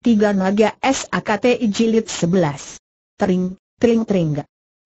Tiga naga SAKTI jilid 11. Tering, tering tering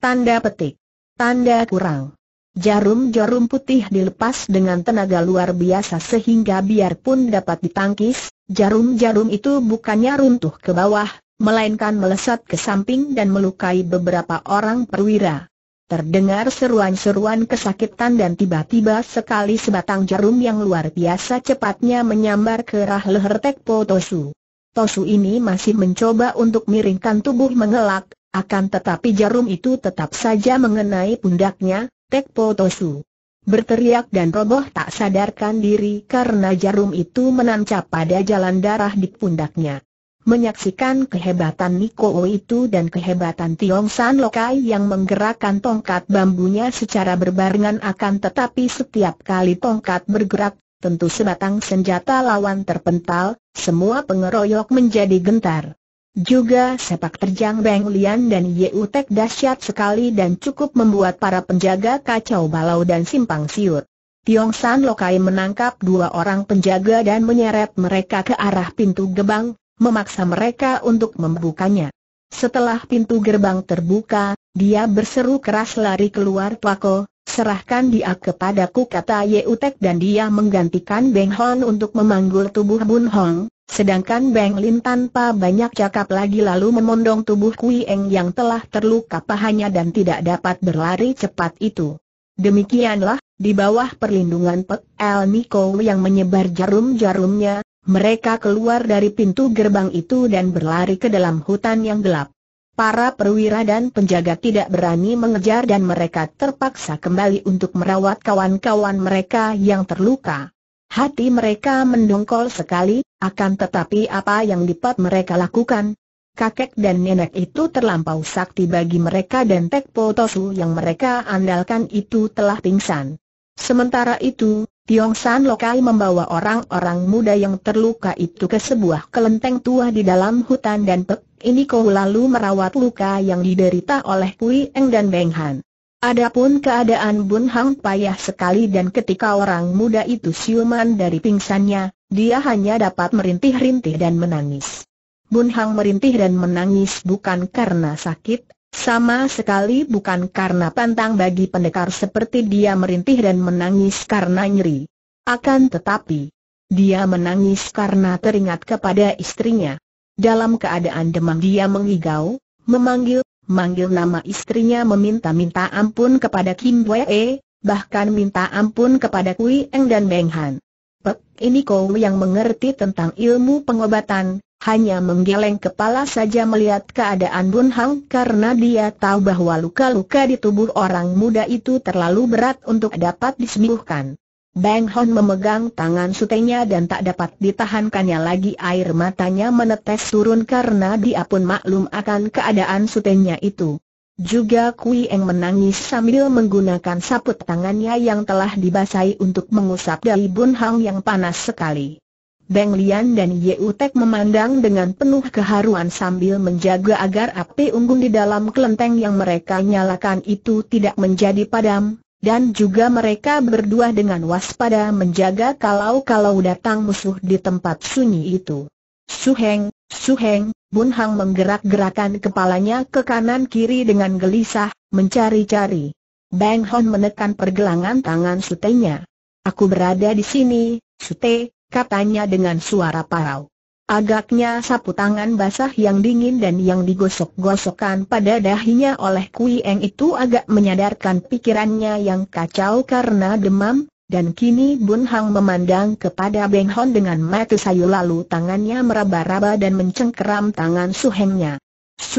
Tanda petik. Tanda kurang. Jarum-jarum putih dilepas dengan tenaga luar biasa sehingga biarpun dapat ditangkis, jarum-jarum itu bukannya runtuh ke bawah, melainkan melesat ke samping dan melukai beberapa orang perwira. Terdengar seruan-seruan kesakitan dan tiba-tiba sekali sebatang jarum yang luar biasa cepatnya menyambar ke arah leher Tekpo Tosu. Tosu ini masih mencoba untuk miringkan tubuh mengelak, akan tetapi jarum itu tetap saja mengenai pundaknya, Tekpo Tosu. Berteriak dan roboh tak sadarkan diri karena jarum itu menancap pada jalan darah di pundaknya. Menyaksikan kehebatan Niko itu dan kehebatan Tiong San Lokai yang menggerakkan tongkat bambunya secara berbarengan akan tetapi setiap kali tongkat bergerak tentu sebatang senjata lawan terpental, semua pengeroyok menjadi gentar. Juga sepak terjang Beng Lian dan Ye Utek dahsyat sekali dan cukup membuat para penjaga kacau balau dan simpang siur. Tiong San Lokai menangkap dua orang penjaga dan menyeret mereka ke arah pintu gerbang, memaksa mereka untuk membukanya. Setelah pintu gerbang terbuka, dia berseru keras lari keluar Pako, Serahkan dia kepadaku kata Ye Utek dan dia menggantikan Beng Hong untuk memanggul tubuh Bun Hong, sedangkan Beng Lin tanpa banyak cakap lagi lalu memondong tubuh Kui Eng yang telah terluka pahanya dan tidak dapat berlari cepat itu. Demikianlah, di bawah perlindungan Pek El Miko yang menyebar jarum-jarumnya, mereka keluar dari pintu gerbang itu dan berlari ke dalam hutan yang gelap. Para perwira dan penjaga tidak berani mengejar dan mereka terpaksa kembali untuk merawat kawan-kawan mereka yang terluka. Hati mereka mendongkol sekali, akan tetapi apa yang dapat mereka lakukan? Kakek dan nenek itu terlampau sakti bagi mereka dan Tek Potosu yang mereka andalkan itu telah pingsan. Sementara itu, Tiong San Lokai membawa orang-orang muda yang terluka itu ke sebuah kelenteng tua di dalam hutan dan Pek ini kau lalu merawat luka yang diderita oleh Pui Eng dan Beng Han. Adapun keadaan Bun Hang payah sekali dan ketika orang muda itu siuman dari pingsannya, dia hanya dapat merintih-rintih dan menangis. Bun Hang merintih dan menangis bukan karena sakit, sama sekali bukan karena pantang bagi pendekar seperti dia merintih dan menangis karena nyeri. Akan tetapi, dia menangis karena teringat kepada istrinya. Dalam keadaan demam dia mengigau, memanggil, manggil nama istrinya meminta-minta ampun kepada Kim Wee, bahkan minta ampun kepada Kui Eng dan Meng Han. Pek, ini kau yang mengerti tentang ilmu pengobatan, hanya menggeleng kepala saja melihat keadaan Bun Hang karena dia tahu bahwa luka-luka di tubuh orang muda itu terlalu berat untuk dapat disembuhkan. Bang Hon memegang tangan sutenya dan tak dapat ditahankannya lagi air matanya menetes turun karena dia pun maklum akan keadaan sutenya itu. Juga Kui Eng menangis sambil menggunakan saput tangannya yang telah dibasahi untuk mengusap dari Bun Hang yang panas sekali. Beng Lian dan Ye Utek memandang dengan penuh keharuan sambil menjaga agar api unggun di dalam kelenteng yang mereka nyalakan itu tidak menjadi padam, dan juga mereka berdua dengan waspada menjaga kalau-kalau datang musuh di tempat sunyi itu. Suheng, Suheng, Bun Hang menggerak-gerakan kepalanya ke kanan-kiri dengan gelisah, mencari-cari. Bang Hon menekan pergelangan tangan sutenya. Aku berada di sini, sute, katanya dengan suara parau. Agaknya sapu tangan basah yang dingin dan yang digosok-gosokkan pada dahinya oleh Kui Eng itu agak menyadarkan pikirannya yang kacau karena demam, dan kini Bun Hang memandang kepada Beng Hon dengan mata sayu lalu tangannya meraba-raba dan mencengkeram tangan Su Su Hengnya.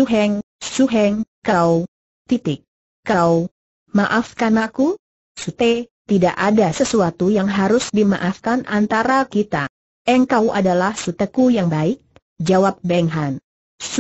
Heng, Su Heng, kau, titik, kau, maafkan aku, Sute, tidak ada sesuatu yang harus dimaafkan antara kita. Engkau adalah suteku yang baik, jawab Beng Han.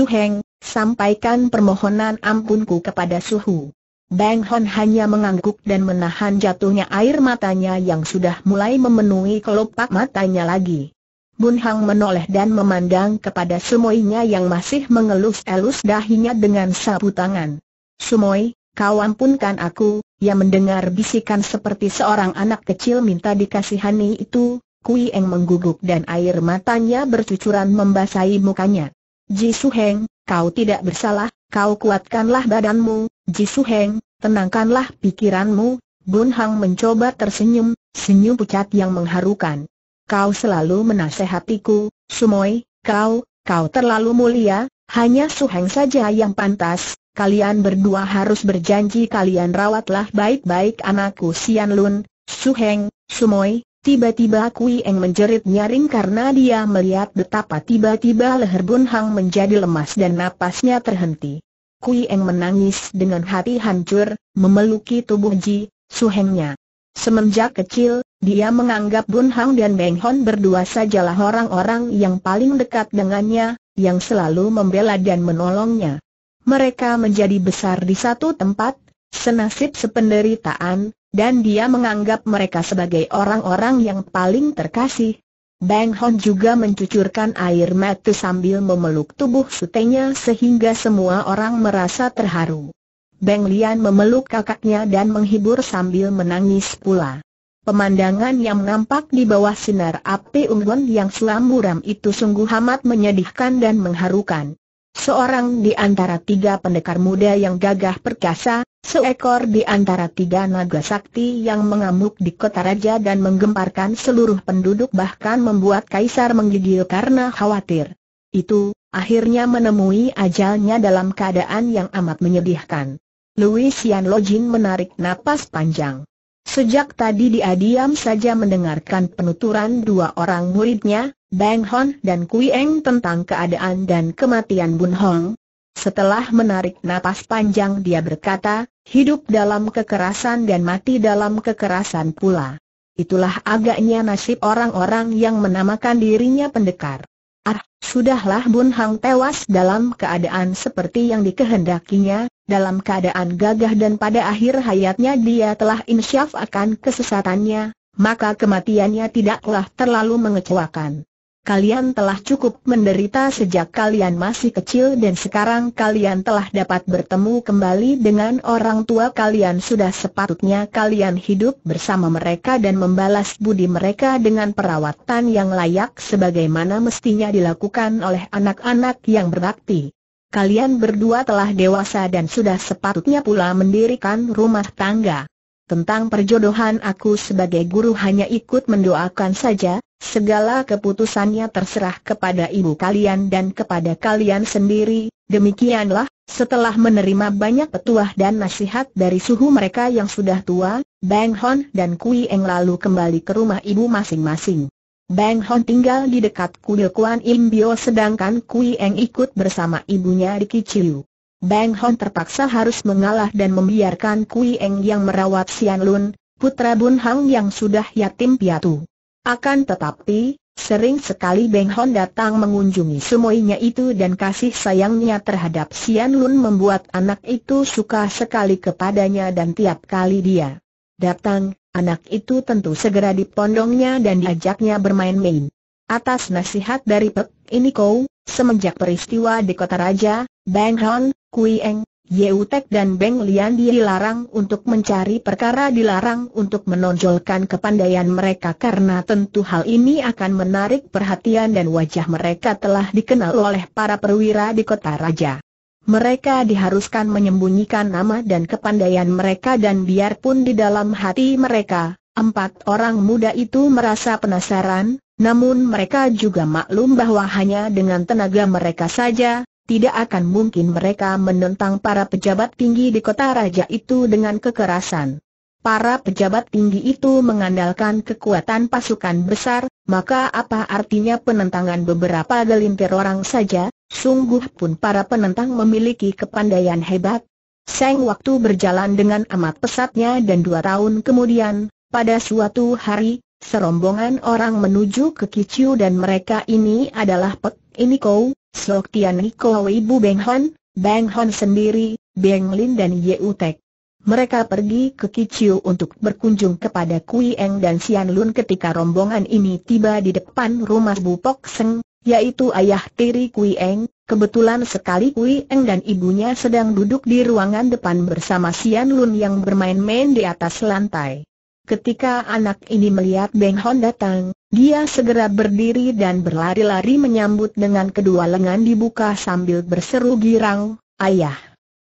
heng sampaikan permohonan ampunku kepada Suhu. Beng Han hanya mengangguk dan menahan jatuhnya air matanya yang sudah mulai memenuhi kelopak matanya lagi. Bun Hang menoleh dan memandang kepada Sumoinya yang masih mengelus-elus dahinya dengan sapu tangan. Sumoi, Kau ampunkan aku, yang mendengar bisikan seperti seorang anak kecil minta dikasihani itu, Kui Eng mengguguk dan air matanya bercucuran membasahi mukanya. Ji Su Heng, kau tidak bersalah, kau kuatkanlah badanmu, Ji Su Heng, tenangkanlah pikiranmu. Bun Hang mencoba tersenyum, senyum pucat yang mengharukan. Kau selalu menasehatiku, Sumoy, kau, kau terlalu mulia, hanya Su Heng saja yang pantas, kalian berdua harus berjanji kalian rawatlah baik-baik anakku Sian Lun, Su Heng, Moi. Tiba-tiba Kui Eng menjerit nyaring karena dia melihat betapa tiba-tiba leher Bun Hang menjadi lemas dan napasnya terhenti. Kui Eng menangis dengan hati hancur, memeluki tubuh Ji, suhengnya. Semenjak kecil, dia menganggap Bun Hang dan Beng Hon berdua sajalah orang-orang yang paling dekat dengannya, yang selalu membela dan menolongnya. Mereka menjadi besar di satu tempat, senasib sependeritaan, dan dia menganggap mereka sebagai orang-orang yang paling terkasih. Bang Hon juga mencucurkan air mata sambil memeluk tubuh sutenya sehingga semua orang merasa terharu. Bang Lian memeluk kakaknya dan menghibur sambil menangis pula. Pemandangan yang nampak di bawah sinar api unggun yang selam muram itu sungguh amat menyedihkan dan mengharukan. Seorang di antara tiga pendekar muda yang gagah perkasa, seekor di antara tiga naga sakti yang mengamuk di kota raja dan menggemparkan seluruh penduduk bahkan membuat kaisar menggigil karena khawatir. Itu, akhirnya menemui ajalnya dalam keadaan yang amat menyedihkan. Louis Yan Lojin menarik napas panjang. Sejak tadi dia diam saja mendengarkan penuturan dua orang muridnya, Bang Hon dan Kui Eng tentang keadaan dan kematian Bun Hong. Setelah menarik napas panjang dia berkata, hidup dalam kekerasan dan mati dalam kekerasan pula. Itulah agaknya nasib orang-orang yang menamakan dirinya pendekar. Ah, sudahlah Bun Hang tewas dalam keadaan seperti yang dikehendakinya, dalam keadaan gagah dan pada akhir hayatnya dia telah insyaf akan kesesatannya, maka kematiannya tidaklah terlalu mengecewakan kalian telah cukup menderita sejak kalian masih kecil dan sekarang kalian telah dapat bertemu kembali dengan orang tua kalian sudah sepatutnya kalian hidup bersama mereka dan membalas budi mereka dengan perawatan yang layak sebagaimana mestinya dilakukan oleh anak-anak yang berbakti. Kalian berdua telah dewasa dan sudah sepatutnya pula mendirikan rumah tangga. Tentang perjodohan aku sebagai guru hanya ikut mendoakan saja, Segala keputusannya terserah kepada ibu kalian dan kepada kalian sendiri, demikianlah, setelah menerima banyak petuah dan nasihat dari suhu mereka yang sudah tua, Bang Hon dan Kui Eng lalu kembali ke rumah ibu masing-masing. Bang Hon tinggal di dekat kuil Kuan Im Bio sedangkan Kui Eng ikut bersama ibunya di Kiciu. Bang Hon terpaksa harus mengalah dan membiarkan Kui Eng yang merawat Sian Lun, putra Bun Hang yang sudah yatim piatu. Akan tetapi, sering sekali Beng Hon datang mengunjungi semuanya itu dan kasih sayangnya terhadap Sian Lun membuat anak itu suka sekali kepadanya dan tiap kali dia datang, anak itu tentu segera dipondongnya dan diajaknya bermain-main. Atas nasihat dari Pek ini kau, semenjak peristiwa di kota raja, Beng Hon, Kui Eng, Yeutek dan Beng Lian dilarang untuk mencari perkara dilarang untuk menonjolkan kepandaian mereka karena tentu hal ini akan menarik perhatian dan wajah mereka telah dikenal oleh para perwira di kota raja. Mereka diharuskan menyembunyikan nama dan kepandaian mereka dan biarpun di dalam hati mereka, empat orang muda itu merasa penasaran, namun mereka juga maklum bahwa hanya dengan tenaga mereka saja, tidak akan mungkin mereka menentang para pejabat tinggi di kota raja itu dengan kekerasan. Para pejabat tinggi itu mengandalkan kekuatan pasukan besar, maka apa artinya penentangan beberapa gelintir orang saja, sungguh pun para penentang memiliki kepandaian hebat. Seng waktu berjalan dengan amat pesatnya dan dua tahun kemudian, pada suatu hari, serombongan orang menuju ke Kiciu dan mereka ini adalah Pek ini kau, Sok Tian Niko Ibu Beng Hon, Beng Hon sendiri, Beng Lin dan Ye Tek. Mereka pergi ke Kiciu untuk berkunjung kepada Kui Eng dan Sian Lun ketika rombongan ini tiba di depan rumah Bu Pok Seng, yaitu ayah tiri Kui Eng. Kebetulan sekali Kui Eng dan ibunya sedang duduk di ruangan depan bersama Sian Lun yang bermain-main di atas lantai. Ketika anak ini melihat Beng Hon datang, dia segera berdiri dan berlari-lari menyambut dengan kedua lengan dibuka sambil berseru girang, Ayah!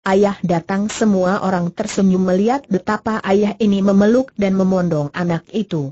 Ayah datang semua orang tersenyum melihat betapa ayah ini memeluk dan memondong anak itu.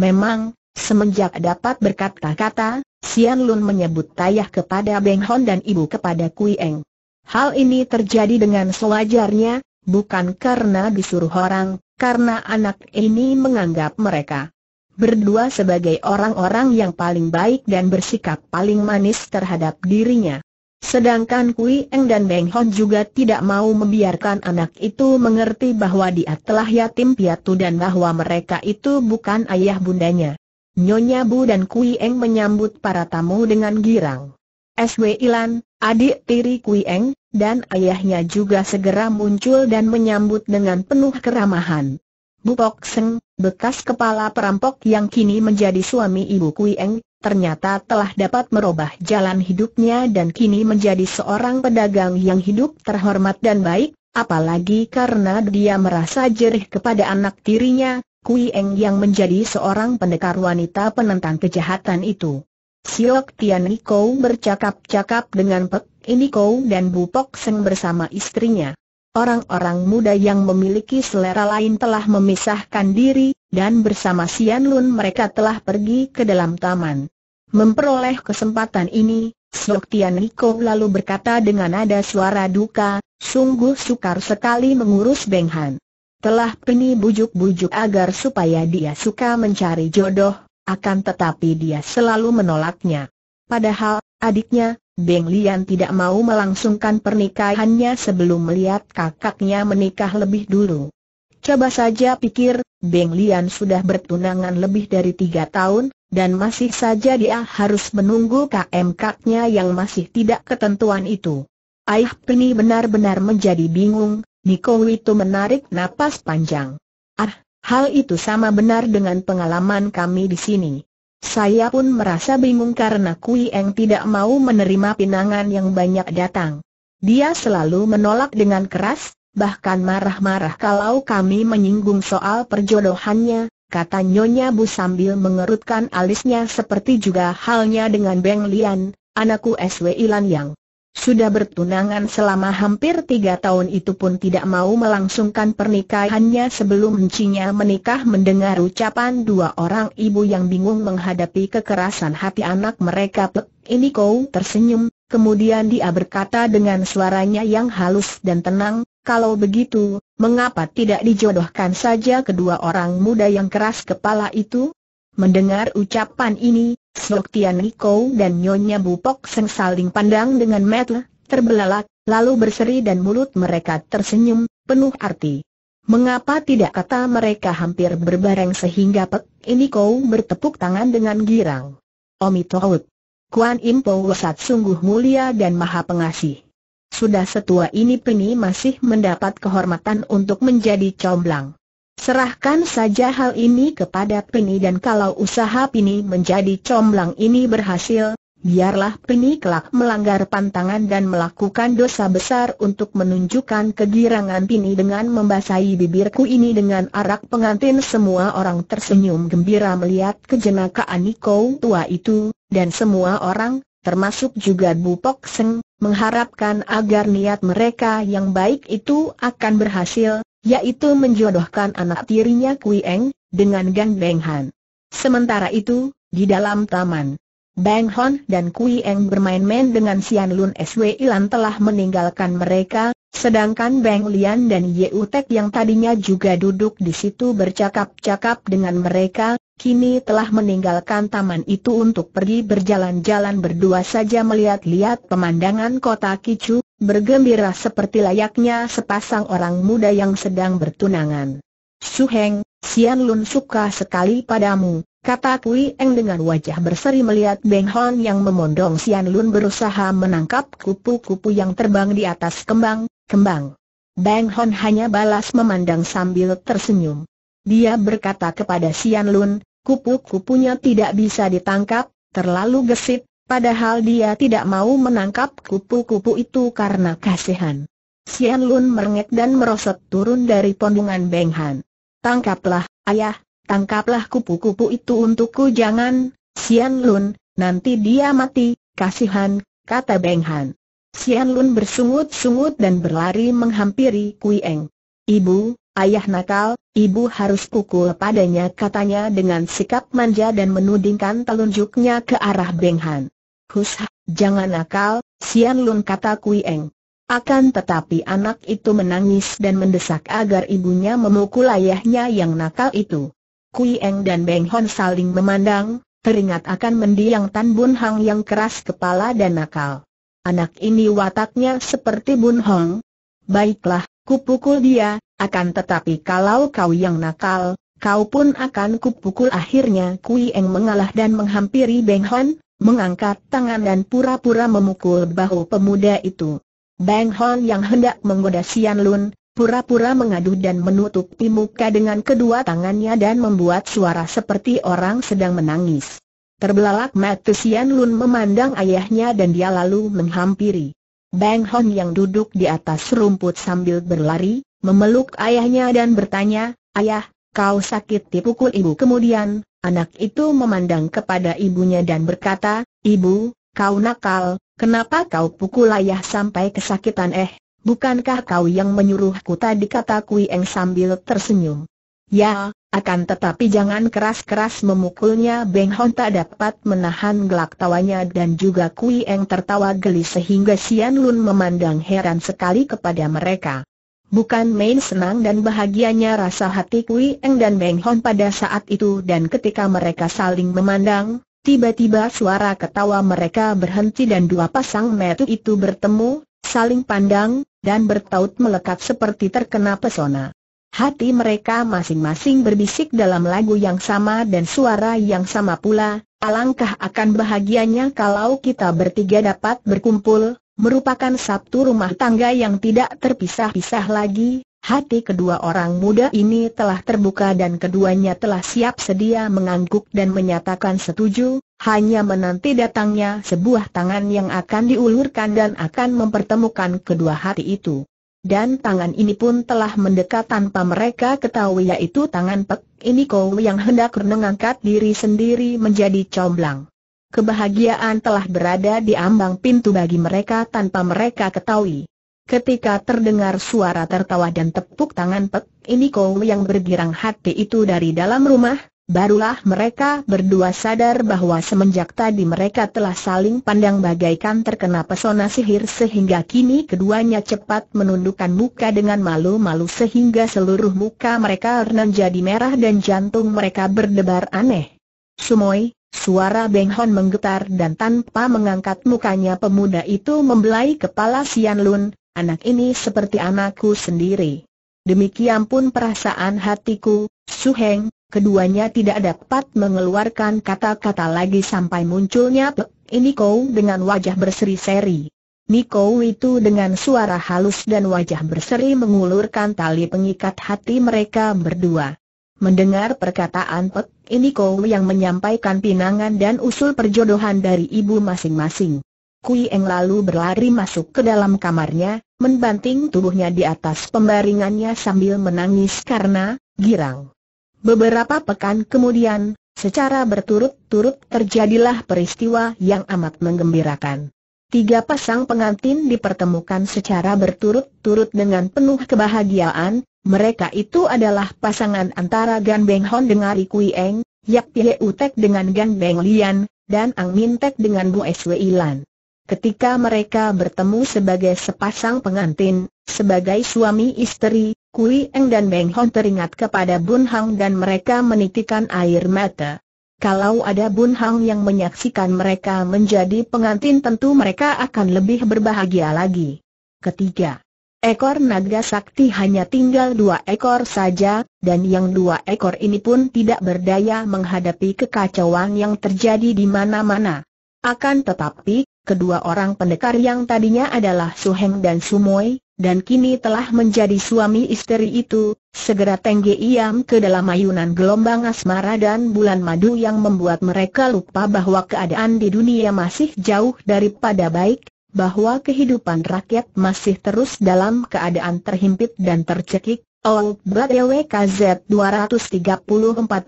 Memang, semenjak dapat berkata-kata, Sian Lun menyebut ayah kepada Beng Hon dan ibu kepada Kui Eng. Hal ini terjadi dengan sewajarnya, bukan karena disuruh orang, karena anak ini menganggap mereka berdua sebagai orang-orang yang paling baik dan bersikap paling manis terhadap dirinya. Sedangkan Kui Eng dan Beng Hon juga tidak mau membiarkan anak itu mengerti bahwa dia telah yatim piatu dan bahwa mereka itu bukan ayah bundanya. Nyonya Bu dan Kui Eng menyambut para tamu dengan girang. SW Ilan, adik tiri Kui Eng, dan ayahnya juga segera muncul dan menyambut dengan penuh keramahan. Pok Seng, bekas kepala perampok yang kini menjadi suami ibu Kui Eng, ternyata telah dapat merubah jalan hidupnya dan kini menjadi seorang pedagang yang hidup terhormat dan baik, apalagi karena dia merasa jerih kepada anak tirinya, Kui Eng yang menjadi seorang pendekar wanita penentang kejahatan itu. Siok Tian Niko bercakap-cakap dengan Pek ini Kou dan Bupok Seng bersama istrinya. Orang-orang muda yang memiliki selera lain telah memisahkan diri, dan bersama Sian Lun mereka telah pergi ke dalam taman. Memperoleh kesempatan ini, Siok Tian Niko lalu berkata dengan nada suara duka, sungguh sukar sekali mengurus Beng Han. Telah peni bujuk-bujuk agar supaya dia suka mencari jodoh, akan tetapi dia selalu menolaknya. Padahal, adiknya, Beng Lian tidak mau melangsungkan pernikahannya sebelum melihat kakaknya menikah lebih dulu. Coba saja pikir, Beng Lian sudah bertunangan lebih dari tiga tahun, dan masih saja dia harus menunggu KM kaknya yang masih tidak ketentuan itu. Aih Peni benar-benar menjadi bingung, Niko itu menarik napas panjang. Ah, hal itu sama benar dengan pengalaman kami di sini. Saya pun merasa bingung karena Kui Eng tidak mau menerima pinangan yang banyak datang. Dia selalu menolak dengan keras, bahkan marah-marah kalau kami menyinggung soal perjodohannya, kata Nyonya Bu sambil mengerutkan alisnya seperti juga halnya dengan Beng Lian, anakku SW Ilan Yang sudah bertunangan selama hampir tiga tahun itu pun tidak mau melangsungkan pernikahannya sebelum mencinya menikah mendengar ucapan dua orang ibu yang bingung menghadapi kekerasan hati anak mereka ini kau tersenyum, kemudian dia berkata dengan suaranya yang halus dan tenang, kalau begitu, mengapa tidak dijodohkan saja kedua orang muda yang keras kepala itu? Mendengar ucapan ini, Sok Tian Niko dan Nyonya Bupok Seng saling pandang dengan mata terbelalak, lalu berseri dan mulut mereka tersenyum, penuh arti. Mengapa tidak kata mereka hampir berbareng sehingga Pek Niko bertepuk tangan dengan girang. Omitohut. Kuan Impo Wasat sungguh mulia dan maha pengasih. Sudah setua ini Peni masih mendapat kehormatan untuk menjadi comblang. Serahkan saja hal ini kepada Pini dan kalau usaha Pini menjadi comblang ini berhasil, biarlah Pini kelak melanggar pantangan dan melakukan dosa besar untuk menunjukkan kegirangan Pini dengan membasahi bibirku ini dengan arak pengantin semua orang tersenyum gembira melihat kejenakaan Niko tua itu, dan semua orang, termasuk juga Bupok Seng, mengharapkan agar niat mereka yang baik itu akan berhasil, yaitu menjodohkan anak tirinya Kui Eng, dengan Gan Beng Han. Sementara itu, di dalam taman, Beng Hon dan Kui Eng bermain-main dengan Sian Lun SW Ilan telah meninggalkan mereka, sedangkan Beng Lian dan Ye Utek yang tadinya juga duduk di situ bercakap-cakap dengan mereka, kini telah meninggalkan taman itu untuk pergi berjalan-jalan berdua saja melihat-lihat pemandangan kota Kicu, bergembira seperti layaknya sepasang orang muda yang sedang bertunangan. Suheng, Sian Lun suka sekali padamu, kata Kui Eng dengan wajah berseri melihat Beng Hon yang memondong Sian Lun berusaha menangkap kupu-kupu yang terbang di atas kembang-kembang. Beng Hon hanya balas memandang sambil tersenyum. Dia berkata kepada Sian Lun, kupu-kupunya tidak bisa ditangkap, terlalu gesit, padahal dia tidak mau menangkap kupu-kupu itu karena kasihan. Sian Lun merengek dan merosot turun dari pondungan Beng Han. Tangkaplah, ayah, tangkaplah kupu-kupu itu untukku jangan, Sian Lun, nanti dia mati, kasihan, kata Beng Han. Sian Lun bersungut-sungut dan berlari menghampiri Kui Eng. Ibu, Ayah nakal, ibu harus pukul padanya katanya dengan sikap manja dan menudingkan telunjuknya ke arah Beng Han. Hus, jangan nakal, Sian Lun kata Kui Eng. Akan tetapi anak itu menangis dan mendesak agar ibunya memukul ayahnya yang nakal itu. Kui Eng dan Beng Hon saling memandang, teringat akan mendiang Tan Bun Hang yang keras kepala dan nakal. Anak ini wataknya seperti Bun Hong. Baiklah, kupukul dia, akan tetapi kalau kau yang nakal, kau pun akan kupukul akhirnya Kui Eng mengalah dan menghampiri Beng Hon, mengangkat tangan dan pura-pura memukul bahu pemuda itu. Beng Hon yang hendak menggoda Sian Lun, pura-pura mengadu dan menutupi muka dengan kedua tangannya dan membuat suara seperti orang sedang menangis. Terbelalak mata Sian Lun memandang ayahnya dan dia lalu menghampiri. Beng Hon yang duduk di atas rumput sambil berlari, memeluk ayahnya dan bertanya, Ayah, kau sakit dipukul ibu. Kemudian, anak itu memandang kepada ibunya dan berkata, Ibu, kau nakal, kenapa kau pukul ayah sampai kesakitan eh? Bukankah kau yang menyuruhku tadi kata Kui Eng sambil tersenyum? Ya, akan tetapi jangan keras-keras memukulnya Beng Hon tak dapat menahan gelak tawanya dan juga Kui Eng tertawa geli sehingga Sian Lun memandang heran sekali kepada mereka. Bukan main senang dan bahagianya rasa hati Kui Eng dan Beng Hon pada saat itu dan ketika mereka saling memandang, tiba-tiba suara ketawa mereka berhenti dan dua pasang mata itu bertemu, saling pandang, dan bertaut melekat seperti terkena pesona. Hati mereka masing-masing berbisik dalam lagu yang sama dan suara yang sama pula, alangkah akan bahagianya kalau kita bertiga dapat berkumpul, merupakan satu rumah tangga yang tidak terpisah-pisah lagi, hati kedua orang muda ini telah terbuka dan keduanya telah siap sedia mengangguk dan menyatakan setuju, hanya menanti datangnya sebuah tangan yang akan diulurkan dan akan mempertemukan kedua hati itu. Dan tangan ini pun telah mendekat tanpa mereka ketahui yaitu tangan Pek Iniko yang hendak menangkat diri sendiri menjadi comblang. Kebahagiaan telah berada di ambang pintu bagi mereka tanpa mereka ketahui. Ketika terdengar suara tertawa dan tepuk tangan Pek ini kau yang bergirang hati itu dari dalam rumah, barulah mereka berdua sadar bahwa semenjak tadi mereka telah saling pandang bagaikan terkena pesona sihir sehingga kini keduanya cepat menundukkan muka dengan malu-malu sehingga seluruh muka mereka jadi merah dan jantung mereka berdebar aneh. Sumoy, Suara Beng Hon menggetar dan tanpa mengangkat mukanya pemuda itu membelai kepala Sian Lun, anak ini seperti anakku sendiri. Demikian pun perasaan hatiku, Su Heng. keduanya tidak dapat mengeluarkan kata-kata lagi sampai munculnya Pek Niko dengan wajah berseri-seri. Niko itu dengan suara halus dan wajah berseri mengulurkan tali pengikat hati mereka berdua. Mendengar perkataan Pek kau yang menyampaikan pinangan dan usul perjodohan dari ibu masing-masing. Kui Eng lalu berlari masuk ke dalam kamarnya, membanting tubuhnya di atas pembaringannya sambil menangis karena girang. Beberapa pekan kemudian, secara berturut-turut terjadilah peristiwa yang amat menggembirakan. Tiga pasang pengantin dipertemukan secara berturut-turut dengan penuh kebahagiaan, mereka itu adalah pasangan antara Gan Beng Hon dengan Ri Kui Eng, Yak Pie Utek dengan Gan Beng Lian, dan Ang Min Tek dengan Bu W. Ilan. Ketika mereka bertemu sebagai sepasang pengantin, sebagai suami istri, Kui Eng dan Beng Hon teringat kepada Bun Hang dan mereka menitikan air mata. Kalau ada Bun Hang yang menyaksikan mereka menjadi pengantin tentu mereka akan lebih berbahagia lagi. Ketiga, Ekor naga sakti hanya tinggal dua ekor saja, dan yang dua ekor ini pun tidak berdaya menghadapi kekacauan yang terjadi di mana-mana. Akan tetapi, kedua orang pendekar yang tadinya adalah Suheng dan Sumoy, dan kini telah menjadi suami istri itu, segera tenggi iam ke dalam ayunan gelombang asmara dan bulan madu yang membuat mereka lupa bahwa keadaan di dunia masih jauh daripada baik, bahwa kehidupan rakyat masih terus dalam keadaan terhimpit dan tercekik, Old BDWKZ 234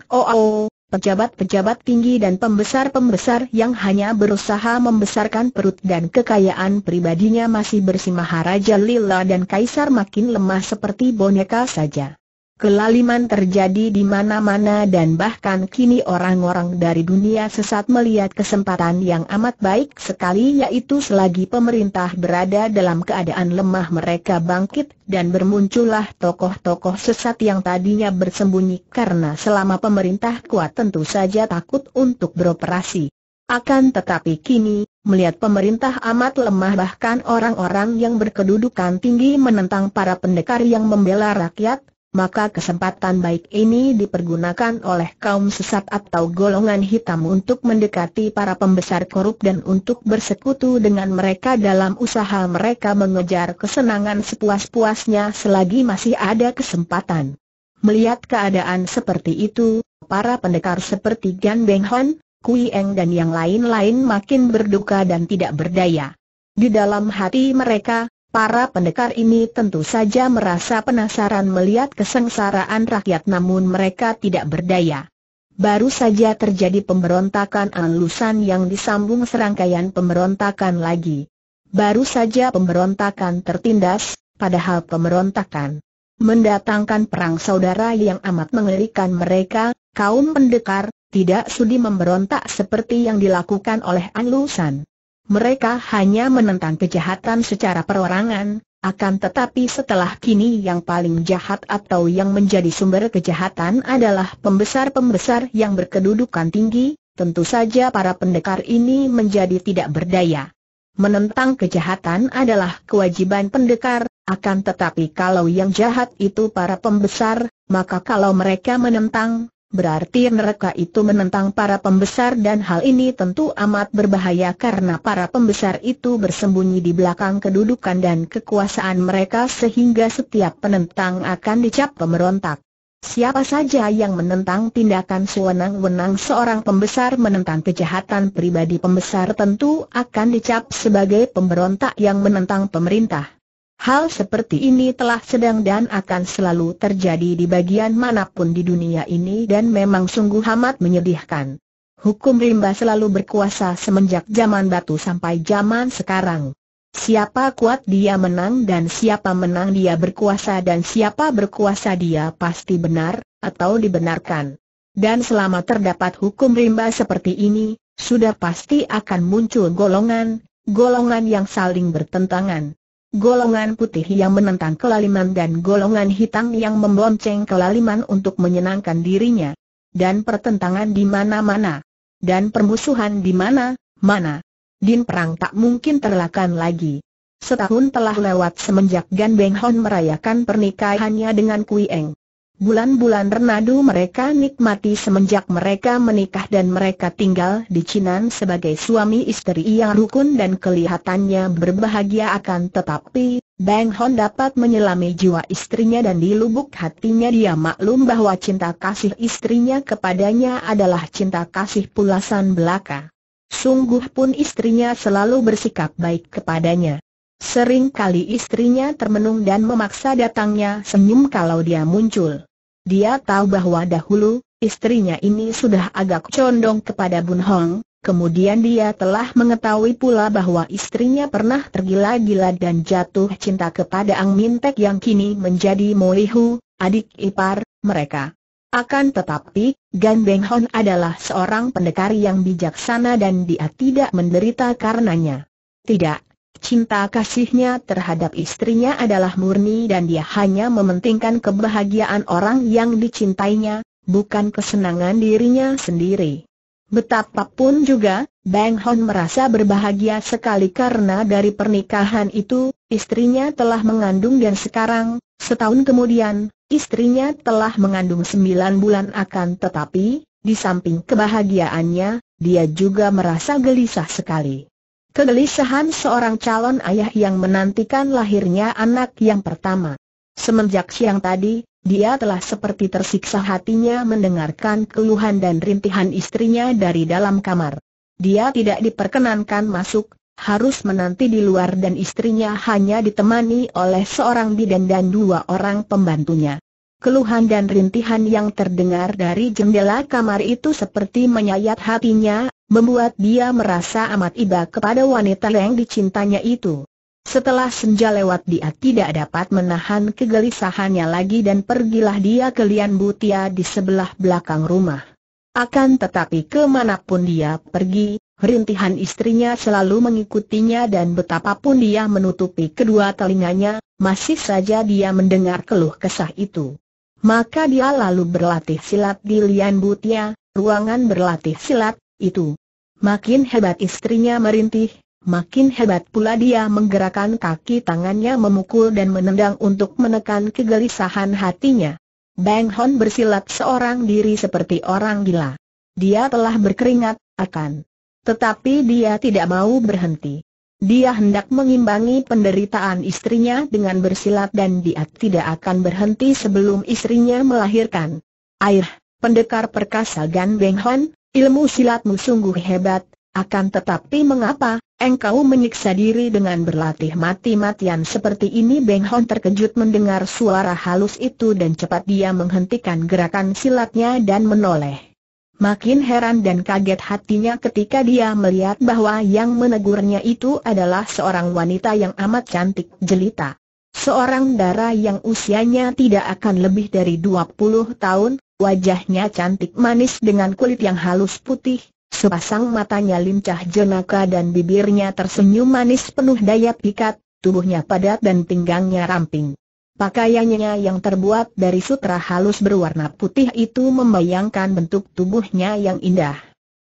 OO, pejabat-pejabat tinggi dan pembesar-pembesar yang hanya berusaha membesarkan perut dan kekayaan pribadinya masih bersimaharaja. Lila dan Kaisar makin lemah seperti boneka saja. Kelaliman terjadi di mana-mana dan bahkan kini orang-orang dari dunia sesat melihat kesempatan yang amat baik sekali yaitu selagi pemerintah berada dalam keadaan lemah mereka bangkit dan bermuncullah tokoh-tokoh sesat yang tadinya bersembunyi karena selama pemerintah kuat tentu saja takut untuk beroperasi. Akan tetapi kini, melihat pemerintah amat lemah bahkan orang-orang yang berkedudukan tinggi menentang para pendekar yang membela rakyat, maka kesempatan baik ini dipergunakan oleh kaum sesat atau golongan hitam untuk mendekati para pembesar korup dan untuk bersekutu dengan mereka dalam usaha mereka mengejar kesenangan sepuas-puasnya selagi masih ada kesempatan. Melihat keadaan seperti itu, para pendekar seperti Gan Beng Hon, Kui Eng dan yang lain-lain makin berduka dan tidak berdaya. Di dalam hati mereka, Para pendekar ini tentu saja merasa penasaran melihat kesengsaraan rakyat namun mereka tidak berdaya. Baru saja terjadi pemberontakan alusan yang disambung serangkaian pemberontakan lagi. Baru saja pemberontakan tertindas, padahal pemberontakan mendatangkan perang saudara yang amat mengerikan mereka, kaum pendekar, tidak sudi memberontak seperti yang dilakukan oleh alusan. Mereka hanya menentang kejahatan secara perorangan, akan tetapi setelah kini yang paling jahat atau yang menjadi sumber kejahatan adalah pembesar-pembesar yang berkedudukan tinggi, tentu saja para pendekar ini menjadi tidak berdaya. Menentang kejahatan adalah kewajiban pendekar, akan tetapi kalau yang jahat itu para pembesar, maka kalau mereka menentang, berarti mereka itu menentang para pembesar dan hal ini tentu amat berbahaya karena para pembesar itu bersembunyi di belakang kedudukan dan kekuasaan mereka sehingga setiap penentang akan dicap pemberontak. Siapa saja yang menentang tindakan sewenang-wenang seorang pembesar menentang kejahatan pribadi pembesar tentu akan dicap sebagai pemberontak yang menentang pemerintah. Hal seperti ini telah sedang dan akan selalu terjadi di bagian manapun di dunia ini dan memang sungguh amat menyedihkan. Hukum rimba selalu berkuasa semenjak zaman batu sampai zaman sekarang. Siapa kuat dia menang dan siapa menang dia berkuasa dan siapa berkuasa dia pasti benar, atau dibenarkan. Dan selama terdapat hukum rimba seperti ini, sudah pasti akan muncul golongan, golongan yang saling bertentangan golongan putih yang menentang kelaliman dan golongan hitam yang membonceng kelaliman untuk menyenangkan dirinya. Dan pertentangan di mana-mana. Dan permusuhan di mana-mana. Din perang tak mungkin terlakan lagi. Setahun telah lewat semenjak Gan Beng Hon merayakan pernikahannya dengan Kui Eng. Bulan-bulan renadu mereka nikmati semenjak mereka menikah dan mereka tinggal di Chinan sebagai suami istri yang rukun dan kelihatannya berbahagia akan tetapi, Bang Hon dapat menyelami jiwa istrinya dan di lubuk hatinya dia maklum bahwa cinta kasih istrinya kepadanya adalah cinta kasih pulasan belaka. Sungguh pun istrinya selalu bersikap baik kepadanya. Sering kali istrinya termenung dan memaksa datangnya senyum kalau dia muncul. Dia tahu bahwa dahulu, istrinya ini sudah agak condong kepada Bun Hong, kemudian dia telah mengetahui pula bahwa istrinya pernah tergila-gila dan jatuh cinta kepada Ang Min Tek yang kini menjadi Molihu, adik ipar, mereka. Akan tetapi, Gan Beng Hon adalah seorang pendekar yang bijaksana dan dia tidak menderita karenanya. Tidak, cinta kasihnya terhadap istrinya adalah murni dan dia hanya mementingkan kebahagiaan orang yang dicintainya, bukan kesenangan dirinya sendiri. Betapapun juga, Bang Hon merasa berbahagia sekali karena dari pernikahan itu, istrinya telah mengandung dan sekarang, setahun kemudian, istrinya telah mengandung sembilan bulan akan tetapi, di samping kebahagiaannya, dia juga merasa gelisah sekali. Kegelisahan seorang calon ayah yang menantikan lahirnya anak yang pertama. Semenjak siang tadi, dia telah seperti tersiksa hatinya mendengarkan keluhan dan rintihan istrinya dari dalam kamar. Dia tidak diperkenankan masuk, harus menanti di luar dan istrinya hanya ditemani oleh seorang bidan dan dua orang pembantunya. Keluhan dan rintihan yang terdengar dari jendela kamar itu seperti menyayat hatinya, membuat dia merasa amat iba kepada wanita yang dicintanya itu. Setelah senja lewat dia tidak dapat menahan kegelisahannya lagi dan pergilah dia ke Lian Butia di sebelah belakang rumah. Akan tetapi kemanapun dia pergi, rintihan istrinya selalu mengikutinya dan betapapun dia menutupi kedua telinganya, masih saja dia mendengar keluh kesah itu. Maka dia lalu berlatih silat di Lian Butia, ruangan berlatih silat, itu. Makin hebat istrinya merintih, makin hebat pula dia menggerakkan kaki tangannya memukul dan menendang untuk menekan kegelisahan hatinya. Bang Hon bersilat seorang diri seperti orang gila. Dia telah berkeringat, akan. Tetapi dia tidak mau berhenti. Dia hendak mengimbangi penderitaan istrinya dengan bersilat dan dia tidak akan berhenti sebelum istrinya melahirkan. Air, pendekar perkasa Gan Beng Hon, Ilmu silatmu sungguh hebat, akan tetapi mengapa, engkau menyiksa diri dengan berlatih mati-matian seperti ini Beng Hon terkejut mendengar suara halus itu dan cepat dia menghentikan gerakan silatnya dan menoleh. Makin heran dan kaget hatinya ketika dia melihat bahwa yang menegurnya itu adalah seorang wanita yang amat cantik jelita. Seorang dara yang usianya tidak akan lebih dari 20 tahun, wajahnya cantik manis dengan kulit yang halus putih, sepasang matanya lincah jenaka dan bibirnya tersenyum manis penuh daya pikat, tubuhnya padat dan pinggangnya ramping. Pakaiannya yang terbuat dari sutra halus berwarna putih itu membayangkan bentuk tubuhnya yang indah.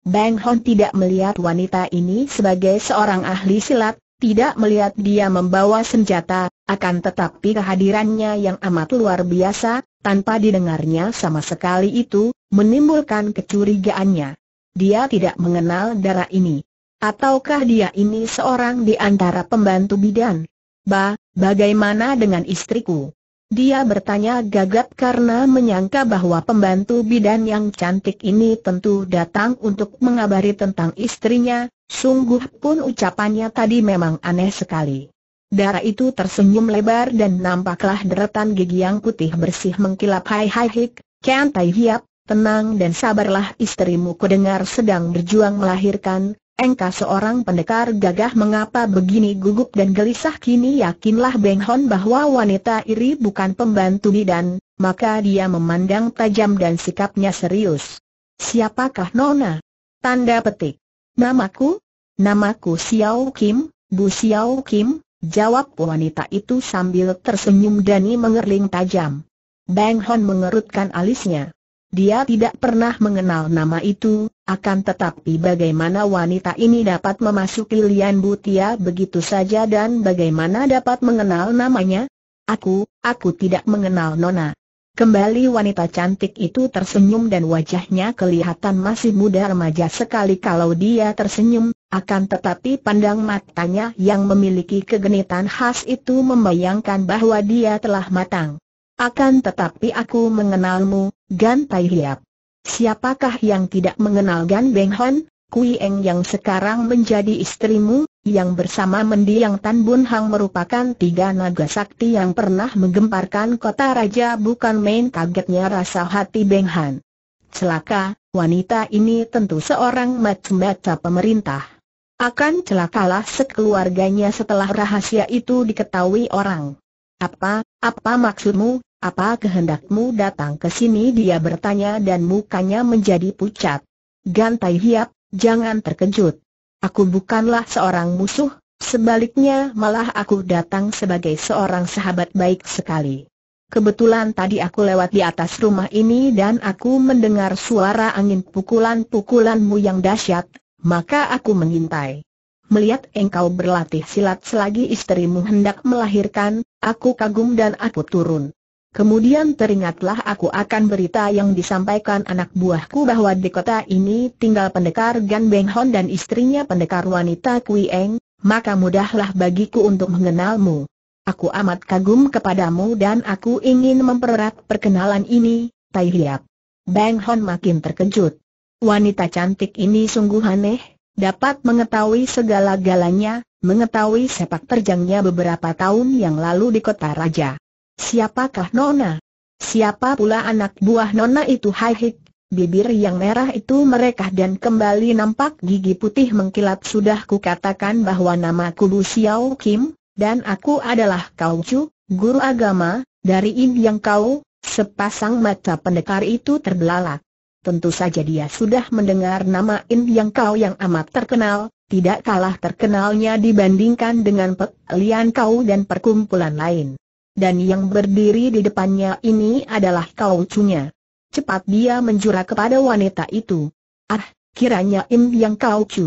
Bang Hon tidak melihat wanita ini sebagai seorang ahli silat, tidak melihat dia membawa senjata, akan tetapi kehadirannya yang amat luar biasa, tanpa didengarnya sama sekali itu, menimbulkan kecurigaannya. Dia tidak mengenal darah ini. Ataukah dia ini seorang di antara pembantu bidan? Ba, bagaimana dengan istriku? Dia bertanya gagap karena menyangka bahwa pembantu bidan yang cantik ini tentu datang untuk mengabari tentang istrinya, sungguh pun ucapannya tadi memang aneh sekali. Darah itu tersenyum lebar dan nampaklah deretan gigi yang putih bersih mengkilap hai hai hik, kian tai hiap, tenang dan sabarlah istrimu kudengar sedang berjuang melahirkan, Engkau seorang pendekar gagah mengapa begini gugup dan gelisah kini yakinlah Beng Hon bahwa wanita iri bukan pembantu bidan, maka dia memandang tajam dan sikapnya serius. Siapakah Nona? Tanda petik. Namaku? Namaku Xiao Kim, Bu Xiao Kim, jawab wanita itu sambil tersenyum dan mengerling tajam. Beng Hon mengerutkan alisnya. Dia tidak pernah mengenal nama itu, akan tetapi bagaimana wanita ini dapat memasuki Lian Butia begitu saja dan bagaimana dapat mengenal namanya? Aku, aku tidak mengenal Nona. Kembali wanita cantik itu tersenyum dan wajahnya kelihatan masih muda remaja sekali kalau dia tersenyum, akan tetapi pandang matanya yang memiliki kegenitan khas itu membayangkan bahwa dia telah matang. Akan tetapi aku mengenalmu, Gan Tai Hiap. Siapakah yang tidak mengenal Gan Beng Hon, Kui Eng yang sekarang menjadi istrimu, yang bersama mendiang Tan Bun Hang merupakan tiga naga sakti yang pernah menggemparkan kota raja bukan main kagetnya rasa hati Beng Han. Celaka, wanita ini tentu seorang macam-macam pemerintah. Akan celakalah sekeluarganya setelah rahasia itu diketahui orang. Apa, apa maksudmu, apa kehendakmu datang ke sini dia bertanya dan mukanya menjadi pucat. Gantai Hiap, jangan terkejut. Aku bukanlah seorang musuh, sebaliknya malah aku datang sebagai seorang sahabat baik sekali. Kebetulan tadi aku lewat di atas rumah ini dan aku mendengar suara angin pukulan-pukulanmu yang dahsyat, maka aku mengintai. Melihat engkau berlatih silat selagi istrimu hendak melahirkan, Aku kagum dan aku turun. Kemudian teringatlah aku akan berita yang disampaikan anak buahku bahwa di kota ini tinggal pendekar Gan Beng Hon dan istrinya pendekar wanita Kui Eng, maka mudahlah bagiku untuk mengenalmu. Aku amat kagum kepadamu dan aku ingin mempererat perkenalan ini, Tai Hiap. Bang Hon makin terkejut. Wanita cantik ini sungguh aneh, dapat mengetahui segala-galanya, mengetahui sepak terjangnya beberapa tahun yang lalu di kota raja. Siapakah Nona? Siapa pula anak buah Nona itu Haihik, Bibir yang merah itu merekah dan kembali nampak gigi putih mengkilat Sudah kukatakan bahwa namaku Lu Xiao Kim, dan aku adalah Kau Chu, guru agama, dari Im Yang Kau, sepasang mata pendekar itu terbelalak. Tentu saja dia sudah mendengar nama Im Yang Kau yang amat terkenal, tidak kalah terkenalnya dibandingkan dengan Lian Kau dan perkumpulan lain. Dan yang berdiri di depannya ini adalah Kau Cunya. Cepat dia menjura kepada wanita itu. Ah, kiranya Im Yang Kau Cu.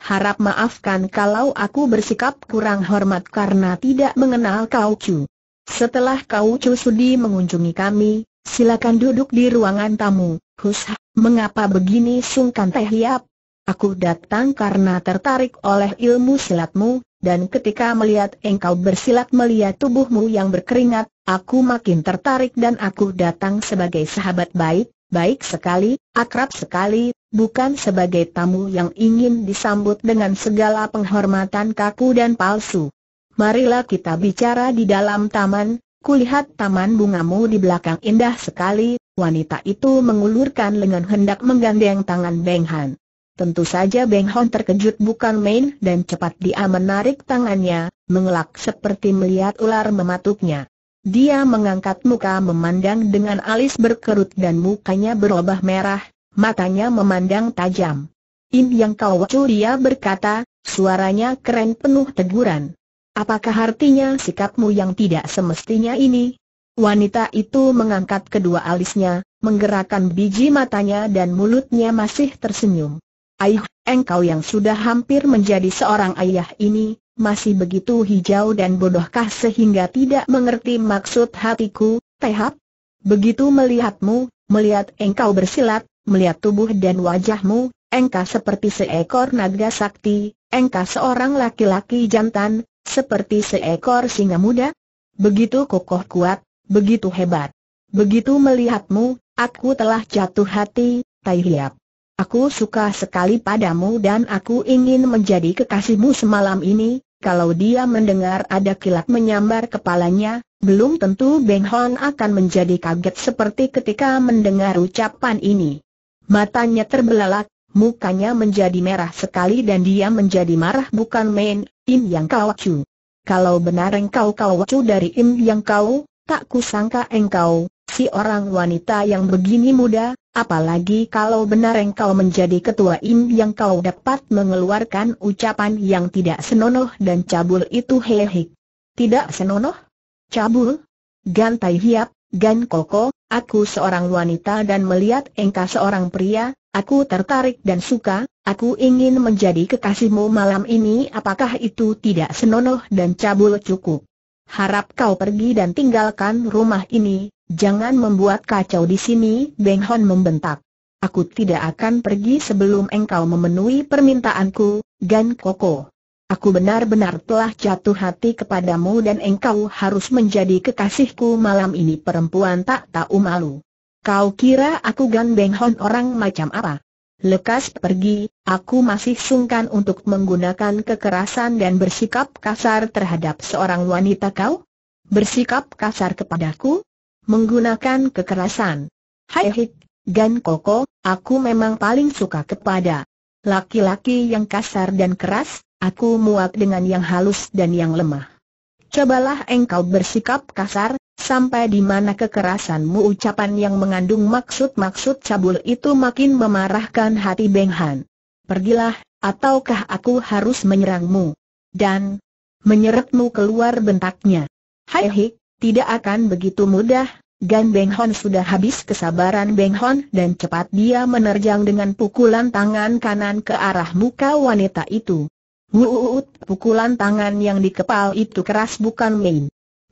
Harap maafkan kalau aku bersikap kurang hormat karena tidak mengenal Kau Cu. Setelah Kau Cu sudi mengunjungi kami, silakan duduk di ruangan tamu. Hus, mengapa begini sungkan Teh Hiap? Aku datang karena tertarik oleh ilmu silatmu, dan ketika melihat engkau bersilat melihat tubuhmu yang berkeringat, aku makin tertarik dan aku datang sebagai sahabat baik, baik sekali, akrab sekali, bukan sebagai tamu yang ingin disambut dengan segala penghormatan kaku dan palsu. Marilah kita bicara di dalam taman, kulihat taman bungamu di belakang indah sekali, wanita itu mengulurkan lengan hendak menggandeng tangan Benghan. Tentu saja Beng Hon terkejut bukan main dan cepat dia menarik tangannya, mengelak seperti melihat ular mematuknya. Dia mengangkat muka memandang dengan alis berkerut dan mukanya berubah merah, matanya memandang tajam. In yang kau curi dia berkata, suaranya keren penuh teguran. Apakah artinya sikapmu yang tidak semestinya ini? Wanita itu mengangkat kedua alisnya, menggerakkan biji matanya dan mulutnya masih tersenyum. Aih, engkau yang sudah hampir menjadi seorang ayah ini, masih begitu hijau dan bodohkah sehingga tidak mengerti maksud hatiku, Tehap? Begitu melihatmu, melihat engkau bersilat, melihat tubuh dan wajahmu, engkau seperti seekor naga sakti, engkau seorang laki-laki jantan, seperti seekor singa muda. Begitu kokoh kuat, begitu hebat. Begitu melihatmu, aku telah jatuh hati, Tai Aku suka sekali padamu dan aku ingin menjadi kekasihmu semalam ini. Kalau dia mendengar ada kilat menyambar kepalanya, belum tentu Beng Hon akan menjadi kaget seperti ketika mendengar ucapan ini. Matanya terbelalak, mukanya menjadi merah sekali dan dia menjadi marah bukan main, Im Yang Kau Chu. Kalau benar engkau Kau Chu dari Im Yang Kau, tak kusangka engkau, si orang wanita yang begini muda, Apalagi kalau benar engkau menjadi ketua im yang kau dapat mengeluarkan ucapan yang tidak senonoh dan cabul itu hehehe. Tidak senonoh? Cabul? Gantai hiap, gan koko, aku seorang wanita dan melihat engkau seorang pria, aku tertarik dan suka, aku ingin menjadi kekasihmu malam ini apakah itu tidak senonoh dan cabul cukup. Harap kau pergi dan tinggalkan rumah ini, Jangan membuat kacau di sini, Beng Hon membentak. Aku tidak akan pergi sebelum engkau memenuhi permintaanku, Gan Koko. Aku benar-benar telah jatuh hati kepadamu dan engkau harus menjadi kekasihku malam ini perempuan tak tahu malu. Kau kira aku Gan Beng Hon orang macam apa? Lekas pergi, aku masih sungkan untuk menggunakan kekerasan dan bersikap kasar terhadap seorang wanita kau? Bersikap kasar kepadaku? menggunakan kekerasan. Hai hik, Gan Koko, aku memang paling suka kepada laki-laki yang kasar dan keras, aku muak dengan yang halus dan yang lemah. Cobalah engkau bersikap kasar, sampai di mana kekerasanmu ucapan yang mengandung maksud-maksud cabul itu makin memarahkan hati Beng Han. Pergilah, ataukah aku harus menyerangmu? Dan, menyeretmu keluar bentaknya. Hai hik, tidak akan begitu mudah. Gan Beng Hon sudah habis kesabaran Beng Hon dan cepat dia menerjang dengan pukulan tangan kanan ke arah muka wanita itu. Wuuut, pukulan tangan yang dikepal itu keras bukan main.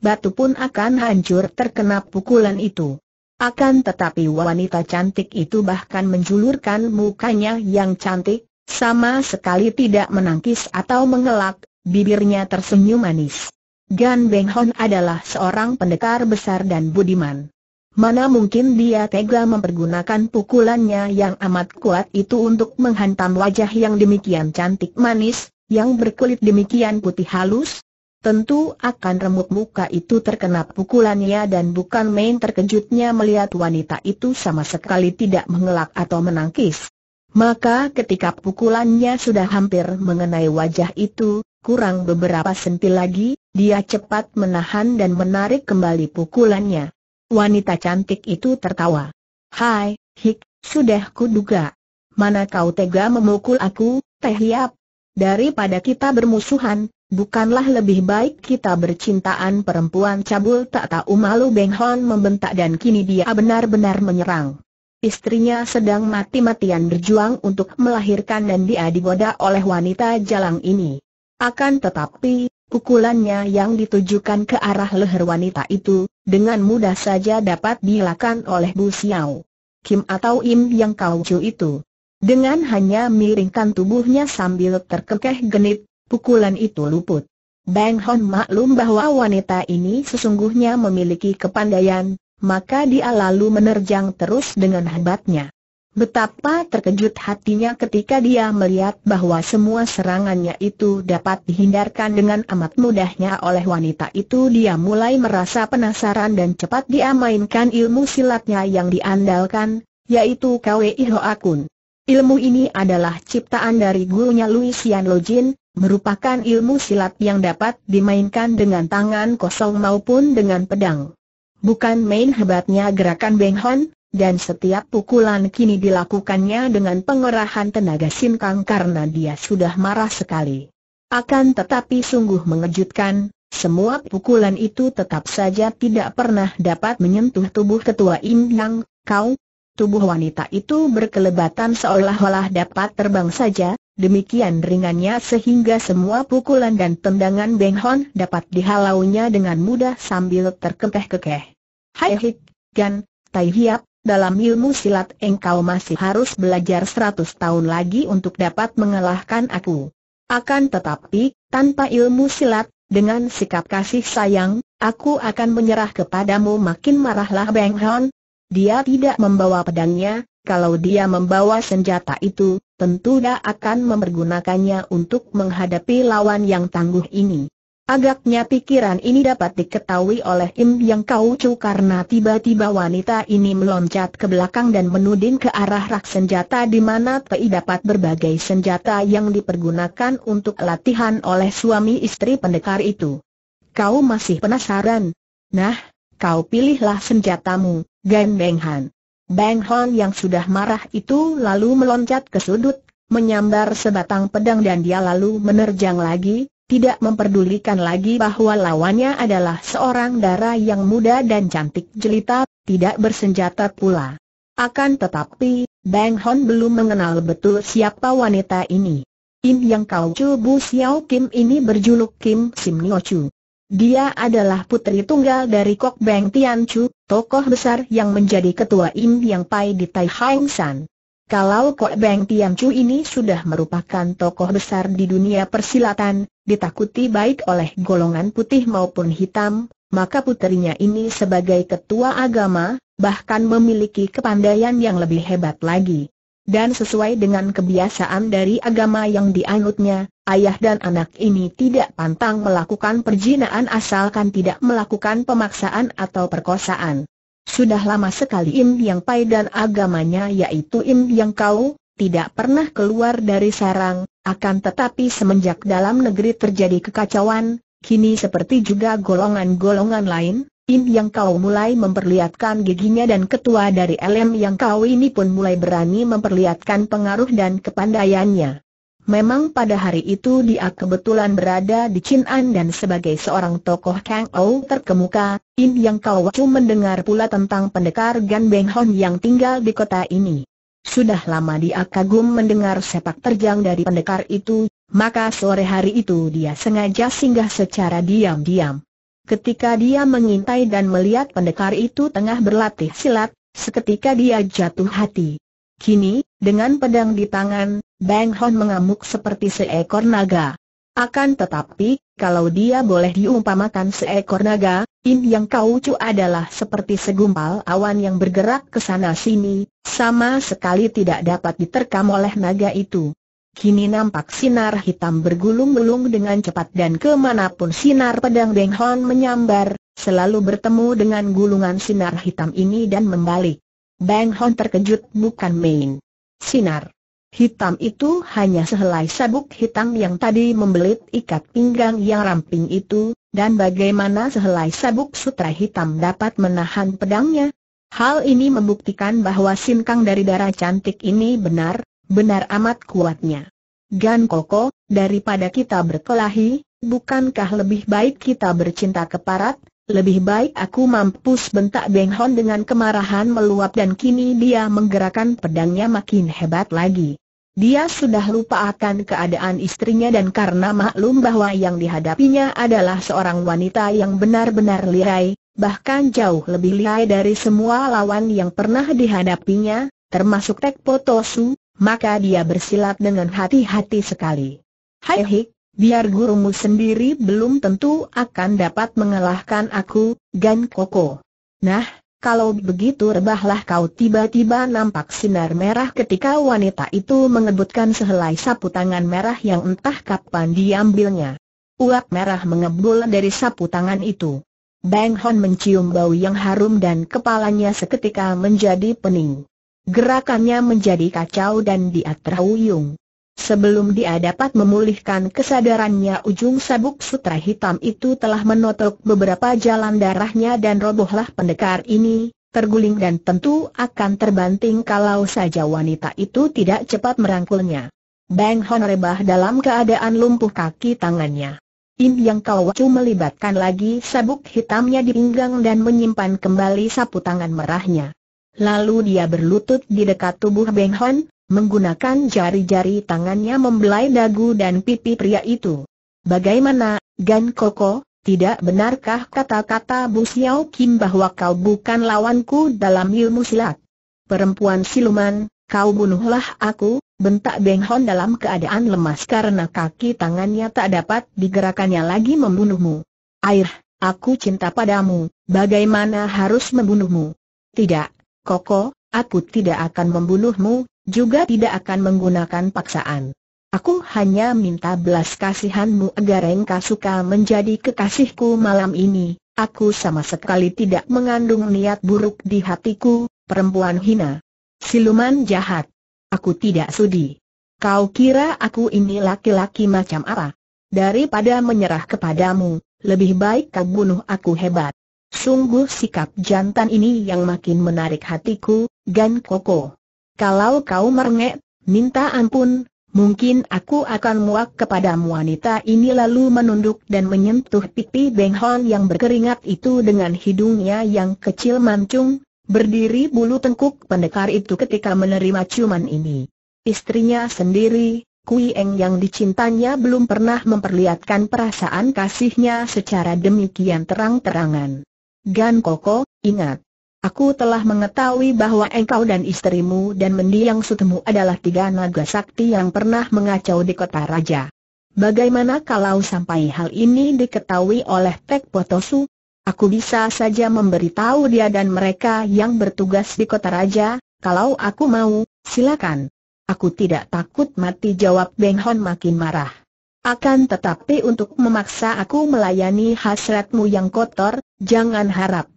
Batu pun akan hancur terkena pukulan itu. Akan tetapi wanita cantik itu bahkan menjulurkan mukanya yang cantik, sama sekali tidak menangkis atau mengelak, bibirnya tersenyum manis. Gan Beng Hon adalah seorang pendekar besar dan budiman. Mana mungkin dia tega mempergunakan pukulannya yang amat kuat itu untuk menghantam wajah yang demikian cantik manis, yang berkulit demikian putih halus? Tentu akan remuk muka itu terkena pukulannya dan bukan main terkejutnya melihat wanita itu sama sekali tidak mengelak atau menangkis. Maka ketika pukulannya sudah hampir mengenai wajah itu, Kurang beberapa sentil lagi, dia cepat menahan dan menarik kembali pukulannya. Wanita cantik itu tertawa. Hai, Hik, sudah kuduga. Mana kau tega memukul aku, Teh Hiap? Daripada kita bermusuhan, bukanlah lebih baik kita bercintaan perempuan cabul tak tahu malu Beng Hon membentak dan kini dia benar-benar menyerang. Istrinya sedang mati-matian berjuang untuk melahirkan dan dia digoda oleh wanita jalang ini. Akan tetapi, pukulannya yang ditujukan ke arah leher wanita itu, dengan mudah saja dapat dilakukan oleh Bu Xiao. Kim atau Im yang kau cu itu. Dengan hanya miringkan tubuhnya sambil terkekeh genit, pukulan itu luput. Bang Hon maklum bahwa wanita ini sesungguhnya memiliki kepandaian, maka dia lalu menerjang terus dengan hebatnya. Betapa terkejut hatinya ketika dia melihat bahwa semua serangannya itu dapat dihindarkan dengan amat mudahnya oleh wanita itu dia mulai merasa penasaran dan cepat dia mainkan ilmu silatnya yang diandalkan, yaitu Kwei Akun. Ilmu ini adalah ciptaan dari gurunya Luisian Lojin, merupakan ilmu silat yang dapat dimainkan dengan tangan kosong maupun dengan pedang. Bukan main hebatnya gerakan Beng Hon, dan setiap pukulan kini dilakukannya dengan pengerahan tenaga sinkang karena dia sudah marah sekali. Akan tetapi sungguh mengejutkan, semua pukulan itu tetap saja tidak pernah dapat menyentuh tubuh ketua Im Yang, kau. Tubuh wanita itu berkelebatan seolah-olah dapat terbang saja, demikian ringannya sehingga semua pukulan dan tendangan Beng Hon dapat dihalaunya dengan mudah sambil terkekeh-kekeh. Hai Hik, Gan, Tai Hiap, dalam ilmu silat engkau masih harus belajar seratus tahun lagi untuk dapat mengalahkan aku. Akan tetapi, tanpa ilmu silat, dengan sikap kasih sayang, aku akan menyerah kepadamu makin marahlah Beng Hon. Dia tidak membawa pedangnya, kalau dia membawa senjata itu, tentu dia akan mempergunakannya untuk menghadapi lawan yang tangguh ini. Agaknya pikiran ini dapat diketahui oleh Im Yang kau Chu karena tiba-tiba wanita ini meloncat ke belakang dan menuding ke arah rak senjata di mana Tei dapat berbagai senjata yang dipergunakan untuk latihan oleh suami istri pendekar itu. Kau masih penasaran? Nah, kau pilihlah senjatamu, Gan Beng Han. Beng Han yang sudah marah itu lalu meloncat ke sudut, menyambar sebatang pedang dan dia lalu menerjang lagi, tidak memperdulikan lagi bahwa lawannya adalah seorang dara yang muda dan cantik jelita, tidak bersenjata pula. Akan tetapi, Bang Hon belum mengenal betul siapa wanita ini. Im yang kau Bu Xiao Kim ini berjuluk Kim Sim Nio Chu. Dia adalah putri tunggal dari Kok Beng Tian Chu, tokoh besar yang menjadi ketua Im Yang Pai di Tai Hang San. Kalau Kok Beng Tian Chu ini sudah merupakan tokoh besar di dunia persilatan, ditakuti baik oleh golongan putih maupun hitam, maka puterinya ini sebagai ketua agama, bahkan memiliki kepandaian yang lebih hebat lagi. Dan sesuai dengan kebiasaan dari agama yang dianutnya, ayah dan anak ini tidak pantang melakukan perjinaan asalkan tidak melakukan pemaksaan atau perkosaan. Sudah lama sekali Im Yang Pai dan agamanya yaitu Im Yang Kau, tidak pernah keluar dari sarang, akan tetapi semenjak dalam negeri terjadi kekacauan, kini seperti juga golongan-golongan lain, Im yang kau mulai memperlihatkan giginya dan ketua dari LM yang kau ini pun mulai berani memperlihatkan pengaruh dan kepandaiannya. Memang pada hari itu dia kebetulan berada di Chin'an dan sebagai seorang tokoh Kang Ou terkemuka, In yang kau mendengar pula tentang pendekar Gan Beng Hon yang tinggal di kota ini. Sudah lama dia kagum mendengar sepak terjang dari pendekar itu, maka sore hari itu dia sengaja singgah secara diam-diam. Ketika dia mengintai dan melihat pendekar itu tengah berlatih silat, seketika dia jatuh hati. Kini, dengan pedang di tangan, Bang Hon mengamuk seperti seekor naga. Akan tetapi, kalau dia boleh diumpamakan seekor naga, in yang kau cu adalah seperti segumpal awan yang bergerak ke sana sini, sama sekali tidak dapat diterkam oleh naga itu. Kini nampak sinar hitam bergulung-gulung dengan cepat dan kemanapun sinar pedang Beng Hon menyambar, selalu bertemu dengan gulungan sinar hitam ini dan membalik. Beng Hon terkejut bukan main. Sinar Hitam itu hanya sehelai sabuk hitam yang tadi membelit ikat pinggang yang ramping itu, dan bagaimana sehelai sabuk sutra hitam dapat menahan pedangnya? Hal ini membuktikan bahwa sinkang dari darah cantik ini benar, benar amat kuatnya. Gan Koko, daripada kita berkelahi, bukankah lebih baik kita bercinta keparat? Lebih baik aku mampus bentak Beng Hon dengan kemarahan meluap dan kini dia menggerakkan pedangnya makin hebat lagi. Dia sudah lupa akan keadaan istrinya dan karena maklum bahwa yang dihadapinya adalah seorang wanita yang benar-benar lihai, bahkan jauh lebih lihai dari semua lawan yang pernah dihadapinya, termasuk Tek Potosu, maka dia bersilat dengan hati-hati sekali. Hai hik, biar gurumu sendiri belum tentu akan dapat mengalahkan aku, Gan Koko. Nah, kalau begitu rebahlah kau tiba-tiba nampak sinar merah ketika wanita itu mengebutkan sehelai sapu tangan merah yang entah kapan diambilnya. Uap merah mengebul dari sapu tangan itu. Bang Hon mencium bau yang harum dan kepalanya seketika menjadi pening. Gerakannya menjadi kacau dan dia terhuyung. Sebelum dia dapat memulihkan kesadarannya ujung sabuk sutra hitam itu telah menotok beberapa jalan darahnya dan robohlah pendekar ini, terguling dan tentu akan terbanting kalau saja wanita itu tidak cepat merangkulnya. Bang Hon rebah dalam keadaan lumpuh kaki tangannya. Im Yang kau wacu melibatkan lagi sabuk hitamnya di pinggang dan menyimpan kembali sapu tangan merahnya. Lalu dia berlutut di dekat tubuh Bang Hon, Menggunakan jari-jari tangannya membelai dagu dan pipi pria itu. Bagaimana, Gan Koko, tidak benarkah kata-kata Bu Xiao Kim bahwa kau bukan lawanku dalam ilmu silat? Perempuan siluman, kau bunuhlah aku, bentak Beng Hon dalam keadaan lemas karena kaki tangannya tak dapat digerakannya lagi membunuhmu. Air, aku cinta padamu, bagaimana harus membunuhmu? Tidak, Koko, aku tidak akan membunuhmu, juga tidak akan menggunakan paksaan. Aku hanya minta belas kasihanmu agar engkau suka menjadi kekasihku malam ini. Aku sama sekali tidak mengandung niat buruk di hatiku, perempuan hina. Siluman jahat. Aku tidak sudi. Kau kira aku ini laki-laki macam apa? Daripada menyerah kepadamu, lebih baik kau bunuh aku hebat. Sungguh sikap jantan ini yang makin menarik hatiku, Gan Koko. Kalau kau merengek, minta ampun, mungkin aku akan muak kepadamu wanita ini lalu menunduk dan menyentuh pipi Beng Hon yang berkeringat itu dengan hidungnya yang kecil mancung, berdiri bulu tengkuk pendekar itu ketika menerima ciuman ini. Istrinya sendiri, Kui Eng yang dicintanya belum pernah memperlihatkan perasaan kasihnya secara demikian terang-terangan. Gan Koko, ingat, Aku telah mengetahui bahwa engkau dan istrimu dan mendiang sutemu adalah tiga naga sakti yang pernah mengacau di kota raja. Bagaimana kalau sampai hal ini diketahui oleh Tek Potosu? Aku bisa saja memberitahu dia dan mereka yang bertugas di kota raja, kalau aku mau, silakan. Aku tidak takut mati jawab Beng Hon makin marah. Akan tetapi untuk memaksa aku melayani hasratmu yang kotor, jangan harap.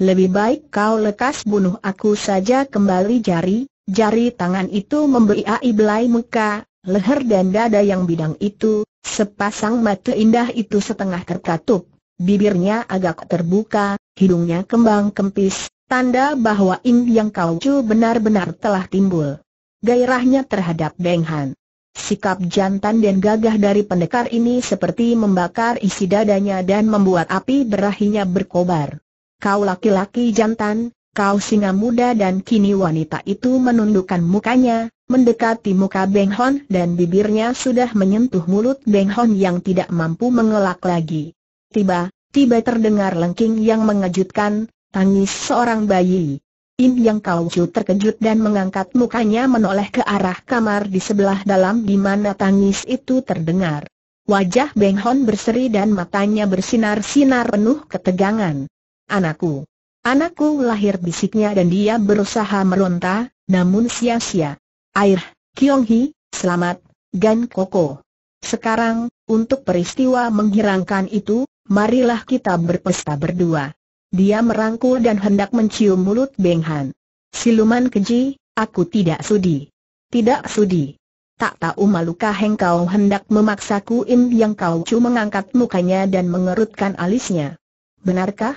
Lebih baik kau lekas bunuh aku saja kembali jari, jari tangan itu ai belai muka, leher dan dada yang bidang itu, sepasang mata indah itu setengah terkatup, bibirnya agak terbuka, hidungnya kembang kempis, tanda bahwa in yang kau cu benar-benar telah timbul. Gairahnya terhadap Deng Han. Sikap jantan dan gagah dari pendekar ini seperti membakar isi dadanya dan membuat api berahinya berkobar kau laki-laki jantan, kau singa muda dan kini wanita itu menundukkan mukanya, mendekati muka Beng Hon dan bibirnya sudah menyentuh mulut Beng Hon yang tidak mampu mengelak lagi. Tiba, tiba terdengar lengking yang mengejutkan, tangis seorang bayi. Im Yang kau Kaucu terkejut dan mengangkat mukanya menoleh ke arah kamar di sebelah dalam di mana tangis itu terdengar. Wajah Beng Hon berseri dan matanya bersinar-sinar penuh ketegangan. Anakku. Anakku lahir bisiknya dan dia berusaha meronta, namun sia-sia. Air, Kiong Hi, selamat, Gan Koko. Sekarang, untuk peristiwa menghirangkan itu, marilah kita berpesta berdua. Dia merangkul dan hendak mencium mulut Beng Han. Siluman keji, aku tidak sudi. Tidak sudi. Tak tahu malukah engkau hendak memaksaku Im yang kau cu mengangkat mukanya dan mengerutkan alisnya. Benarkah?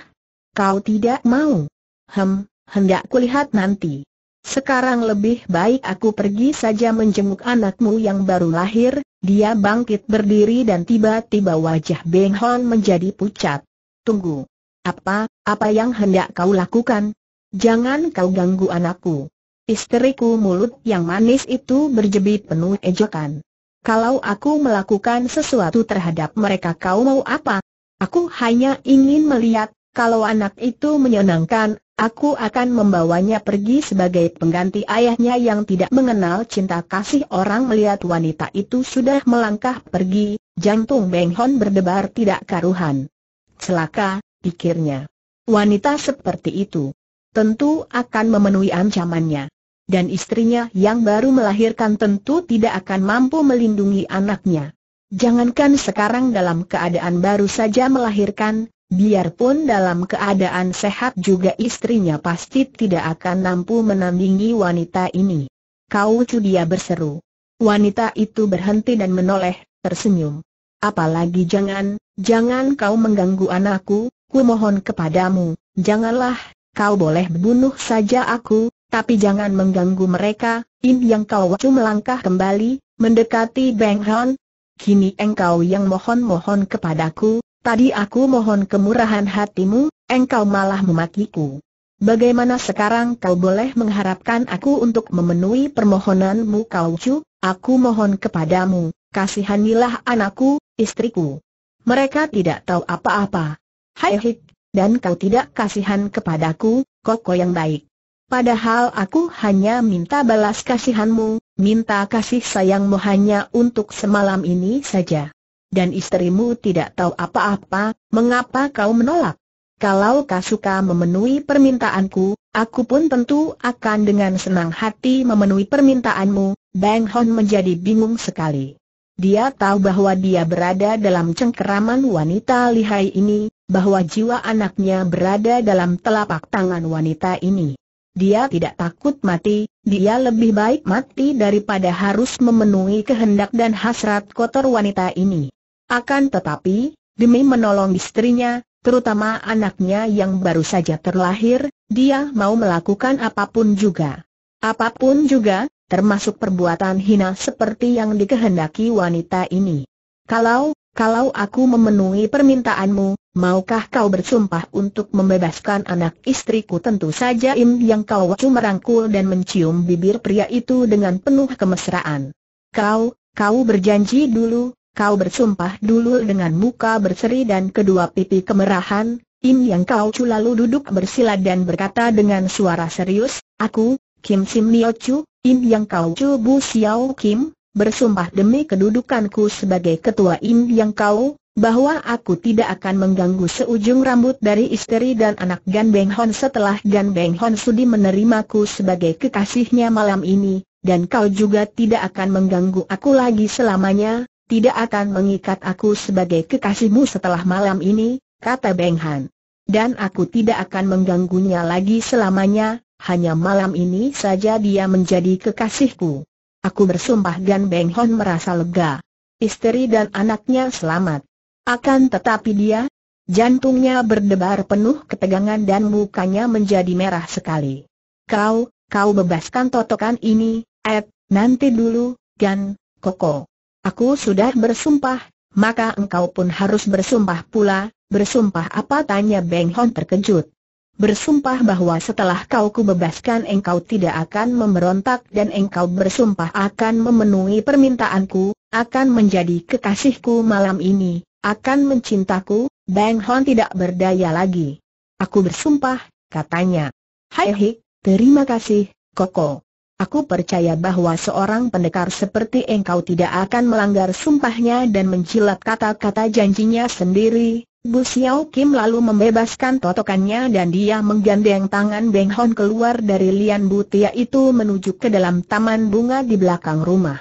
Kau tidak mau? Hem, hendak kulihat nanti. Sekarang lebih baik aku pergi saja menjenguk anakmu yang baru lahir, dia bangkit berdiri dan tiba-tiba wajah Beng Hon menjadi pucat. Tunggu. Apa, apa yang hendak kau lakukan? Jangan kau ganggu anakku. Istriku mulut yang manis itu berjebit penuh ejekan. Kalau aku melakukan sesuatu terhadap mereka kau mau apa? Aku hanya ingin melihat kalau anak itu menyenangkan, aku akan membawanya pergi sebagai pengganti ayahnya yang tidak mengenal cinta kasih orang melihat wanita itu sudah melangkah pergi, jantung Beng Hon berdebar tidak karuhan. Celaka, pikirnya. Wanita seperti itu tentu akan memenuhi ancamannya. Dan istrinya yang baru melahirkan tentu tidak akan mampu melindungi anaknya. Jangankan sekarang dalam keadaan baru saja melahirkan, Biarpun dalam keadaan sehat juga istrinya pasti tidak akan mampu menandingi wanita ini. Kau dia berseru. Wanita itu berhenti dan menoleh, tersenyum. Apalagi jangan, jangan kau mengganggu anakku, ku mohon kepadamu, janganlah, kau boleh bunuh saja aku, tapi jangan mengganggu mereka, in yang kau wacu melangkah kembali, mendekati Beng Hon. Kini engkau yang mohon-mohon kepadaku, Tadi aku mohon kemurahan hatimu, engkau malah memakiku. Bagaimana sekarang kau boleh mengharapkan aku untuk memenuhi permohonanmu kau cu, aku mohon kepadamu, kasihanilah anakku, istriku. Mereka tidak tahu apa-apa. Hai hik, dan kau tidak kasihan kepadaku, koko yang baik. Padahal aku hanya minta balas kasihanmu, minta kasih sayangmu hanya untuk semalam ini saja dan istrimu tidak tahu apa-apa, mengapa kau menolak? Kalau kau suka memenuhi permintaanku, aku pun tentu akan dengan senang hati memenuhi permintaanmu, Bang Hon menjadi bingung sekali. Dia tahu bahwa dia berada dalam cengkeraman wanita lihai ini, bahwa jiwa anaknya berada dalam telapak tangan wanita ini. Dia tidak takut mati, dia lebih baik mati daripada harus memenuhi kehendak dan hasrat kotor wanita ini. Akan tetapi, demi menolong istrinya, terutama anaknya yang baru saja terlahir, dia mau melakukan apapun juga. Apapun juga, termasuk perbuatan hina seperti yang dikehendaki wanita ini. Kalau, kalau aku memenuhi permintaanmu, maukah kau bersumpah untuk membebaskan anak istriku? Tentu saja Im yang kau wacu merangkul dan mencium bibir pria itu dengan penuh kemesraan. Kau, kau berjanji dulu, kau bersumpah dulu dengan muka berseri dan kedua pipi kemerahan, Im Yang Kau Chu lalu duduk bersila dan berkata dengan suara serius, Aku, Kim Sim Nio Chu, Im Yang Kau Chu Bu Xiao Kim, bersumpah demi kedudukanku sebagai ketua Im Yang Kau, bahwa aku tidak akan mengganggu seujung rambut dari istri dan anak Gan Beng Hon setelah Gan Beng Hon sudi menerimaku sebagai kekasihnya malam ini, dan kau juga tidak akan mengganggu aku lagi selamanya, tidak akan mengikat aku sebagai kekasihmu setelah malam ini, kata Beng Han. Dan aku tidak akan mengganggunya lagi selamanya, hanya malam ini saja dia menjadi kekasihku. Aku bersumpah Gan Beng Hon merasa lega. Istri dan anaknya selamat. Akan tetapi dia, jantungnya berdebar penuh ketegangan dan mukanya menjadi merah sekali. Kau, kau bebaskan totokan ini, Ed, nanti dulu, Gan, Koko. Aku sudah bersumpah, maka engkau pun harus bersumpah pula, bersumpah apa tanya Beng Hon terkejut. Bersumpah bahwa setelah kau kubebaskan engkau tidak akan memberontak dan engkau bersumpah akan memenuhi permintaanku, akan menjadi kekasihku malam ini, akan mencintaku, bang Hon tidak berdaya lagi. Aku bersumpah, katanya. Hai hik, terima kasih, Koko. Aku percaya bahwa seorang pendekar seperti engkau tidak akan melanggar sumpahnya dan menjilat kata-kata janjinya sendiri. Bu Xiao Kim lalu membebaskan totokannya dan dia menggandeng tangan Beng Hon keluar dari lian butia itu menuju ke dalam taman bunga di belakang rumah.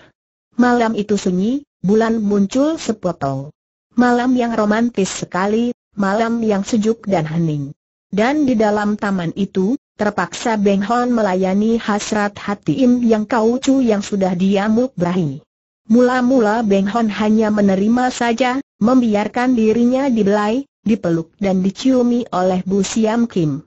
Malam itu sunyi, bulan muncul sepotong. Malam yang romantis sekali, malam yang sejuk dan hening. Dan di dalam taman itu, terpaksa Beng Hon melayani hasrat hati Im yang Chu yang sudah dia berahi. Mula-mula Beng Hon hanya menerima saja, membiarkan dirinya dibelai, dipeluk dan diciumi oleh Bu Siam Kim.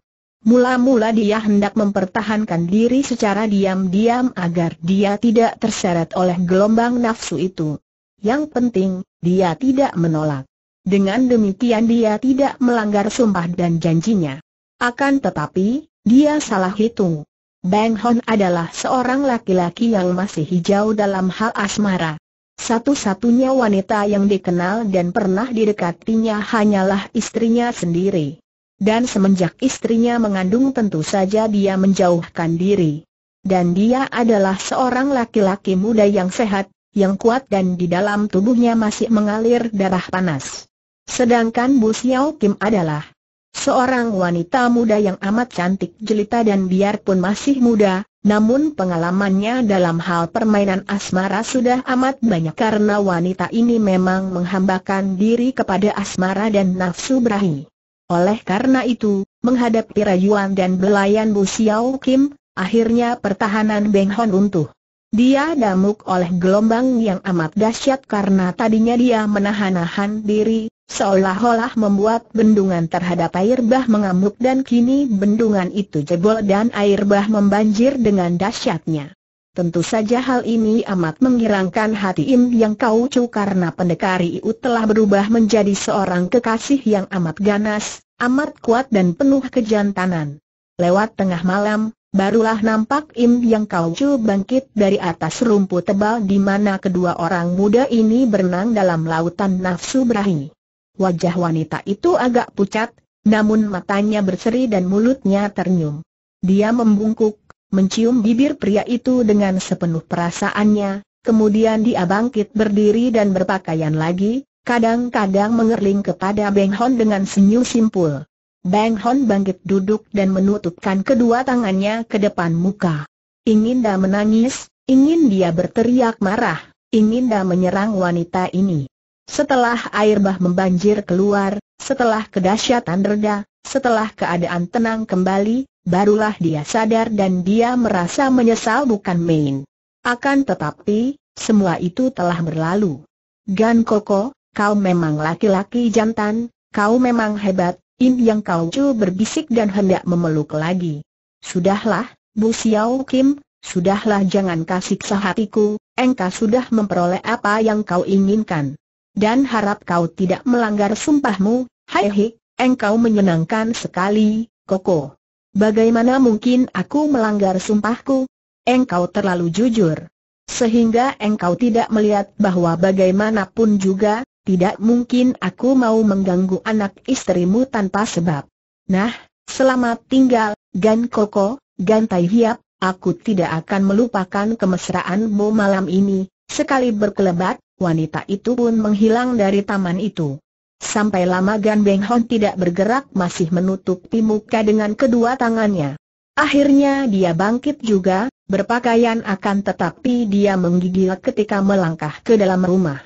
Mula-mula dia hendak mempertahankan diri secara diam-diam agar dia tidak terseret oleh gelombang nafsu itu. Yang penting, dia tidak menolak. Dengan demikian dia tidak melanggar sumpah dan janjinya. Akan tetapi, dia salah hitung. Bang Hon adalah seorang laki-laki yang masih hijau dalam hal asmara. Satu-satunya wanita yang dikenal dan pernah didekatinya hanyalah istrinya sendiri. Dan semenjak istrinya mengandung tentu saja dia menjauhkan diri. Dan dia adalah seorang laki-laki muda yang sehat, yang kuat dan di dalam tubuhnya masih mengalir darah panas. Sedangkan Bu Xiao Kim adalah Seorang wanita muda yang amat cantik jelita dan biarpun masih muda, namun pengalamannya dalam hal permainan asmara sudah amat banyak karena wanita ini memang menghambakan diri kepada asmara dan nafsu berahi. Oleh karena itu, menghadapi rayuan dan belayan Bu Xiao Kim, akhirnya pertahanan Beng Hon runtuh. Dia damuk oleh gelombang yang amat dahsyat karena tadinya dia menahan-nahan diri, seolah-olah membuat bendungan terhadap air bah mengamuk dan kini bendungan itu jebol dan air bah membanjir dengan dahsyatnya. Tentu saja hal ini amat mengirangkan hati Im yang kau cu karena pendekar Iu telah berubah menjadi seorang kekasih yang amat ganas, amat kuat dan penuh kejantanan. Lewat tengah malam, Barulah nampak Im Yang Kau cu bangkit dari atas rumput tebal di mana kedua orang muda ini berenang dalam lautan nafsu berahi. Wajah wanita itu agak pucat, namun matanya berseri dan mulutnya ternyum. Dia membungkuk, mencium bibir pria itu dengan sepenuh perasaannya, kemudian dia bangkit berdiri dan berpakaian lagi, kadang-kadang mengerling kepada Beng Hon dengan senyum simpul. Bang Hon bangkit duduk dan menutupkan kedua tangannya ke depan muka. Ingin dia menangis, ingin dia berteriak marah, ingin dia menyerang wanita ini. Setelah air bah membanjir keluar, setelah kedahsyatan reda, setelah keadaan tenang kembali, barulah dia sadar dan dia merasa menyesal bukan main. Akan tetapi, semua itu telah berlalu. Gan Koko, kau memang laki-laki jantan, kau memang hebat, Im Yang kau Chu berbisik dan hendak memeluk lagi. Sudahlah, Bu Xiao Kim, sudahlah jangan kasih hatiku, engkau sudah memperoleh apa yang kau inginkan. Dan harap kau tidak melanggar sumpahmu, hei, engkau menyenangkan sekali, Koko. Bagaimana mungkin aku melanggar sumpahku? Engkau terlalu jujur. Sehingga engkau tidak melihat bahwa bagaimanapun juga, tidak mungkin aku mau mengganggu anak istrimu tanpa sebab. Nah, selamat tinggal, Gan Koko, Gan Tai Hiap, aku tidak akan melupakan kemesraanmu malam ini. Sekali berkelebat, wanita itu pun menghilang dari taman itu. Sampai lama Gan Beng Hon tidak bergerak masih menutupi muka dengan kedua tangannya. Akhirnya dia bangkit juga, berpakaian akan tetapi dia menggigil ketika melangkah ke dalam rumah.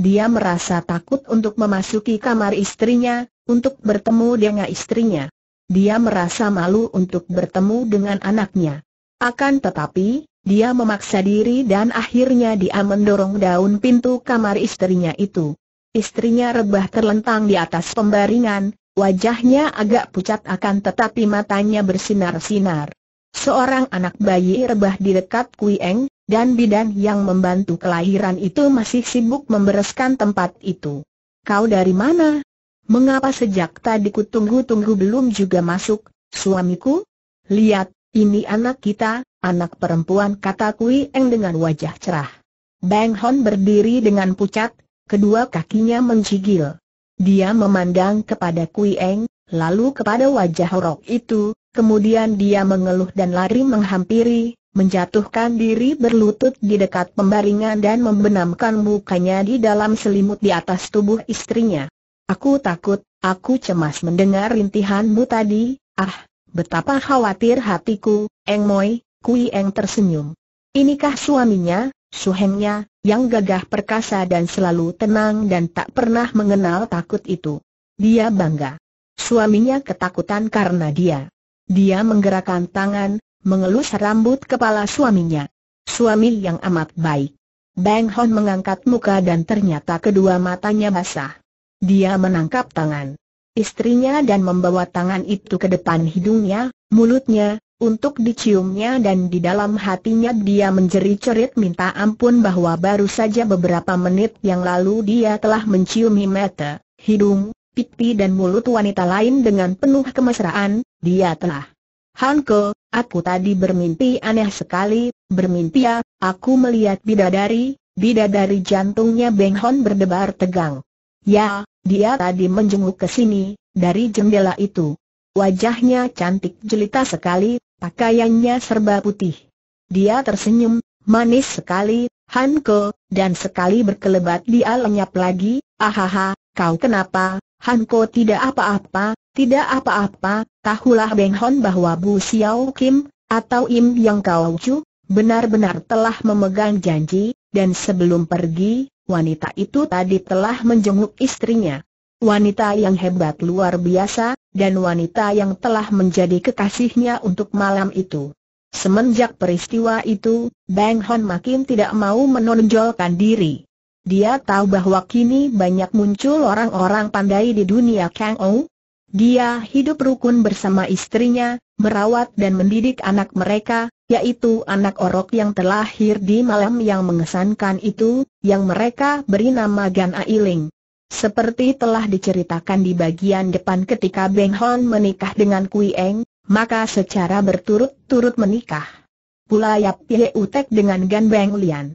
Dia merasa takut untuk memasuki kamar istrinya, untuk bertemu dengan istrinya. Dia merasa malu untuk bertemu dengan anaknya. Akan tetapi, dia memaksa diri dan akhirnya dia mendorong daun pintu kamar istrinya itu. Istrinya rebah terlentang di atas pembaringan, wajahnya agak pucat akan tetapi matanya bersinar-sinar. Seorang anak bayi rebah di dekat Kui Eng dan bidan yang membantu kelahiran itu masih sibuk membereskan tempat itu. Kau dari mana? Mengapa sejak tadi ku tunggu-tunggu belum juga masuk, suamiku? Lihat, ini anak kita, anak perempuan kata Kui Eng dengan wajah cerah. Bang Hon berdiri dengan pucat, kedua kakinya mencigil. Dia memandang kepada Kui Eng, lalu kepada wajah Horok itu, kemudian dia mengeluh dan lari menghampiri, menjatuhkan diri berlutut di dekat pembaringan dan membenamkan mukanya di dalam selimut di atas tubuh istrinya. Aku takut, aku cemas mendengar rintihanmu tadi, ah, betapa khawatir hatiku, Eng Moi, Kui Eng tersenyum. Inikah suaminya, suhengnya, yang gagah perkasa dan selalu tenang dan tak pernah mengenal takut itu. Dia bangga. Suaminya ketakutan karena dia. Dia menggerakkan tangan, mengelus rambut kepala suaminya. Suami yang amat baik. Bang Hon mengangkat muka dan ternyata kedua matanya basah. Dia menangkap tangan istrinya dan membawa tangan itu ke depan hidungnya, mulutnya, untuk diciumnya dan di dalam hatinya dia menjerit cerit minta ampun bahwa baru saja beberapa menit yang lalu dia telah menciumi mata, hidung, pipi dan mulut wanita lain dengan penuh kemesraan, dia telah. Hanko, Aku tadi bermimpi aneh sekali, bermimpi ya, aku melihat bidadari, bidadari jantungnya Beng Hon berdebar tegang. Ya, dia tadi menjenguk ke sini, dari jendela itu. Wajahnya cantik jelita sekali, pakaiannya serba putih. Dia tersenyum, manis sekali, Han Hanko, dan sekali berkelebat dia lenyap lagi, ahaha, kau kenapa, Hanko tidak apa-apa, tidak apa-apa, tahulah Beng Hon bahwa Bu Xiao Kim, atau Im Yang Kau Chu, benar-benar telah memegang janji, dan sebelum pergi, wanita itu tadi telah menjenguk istrinya. Wanita yang hebat luar biasa, dan wanita yang telah menjadi kekasihnya untuk malam itu. Semenjak peristiwa itu, Beng Hon makin tidak mau menonjolkan diri. Dia tahu bahwa kini banyak muncul orang-orang pandai di dunia Kang Ou. Dia hidup rukun bersama istrinya, merawat dan mendidik anak mereka, yaitu anak orok yang terlahir di malam yang mengesankan itu, yang mereka beri nama Gan Ailing. Seperti telah diceritakan di bagian depan ketika Beng Hon menikah dengan Kui Eng, maka secara berturut-turut menikah. Pula Yap Ye Utek dengan Gan Beng Lian.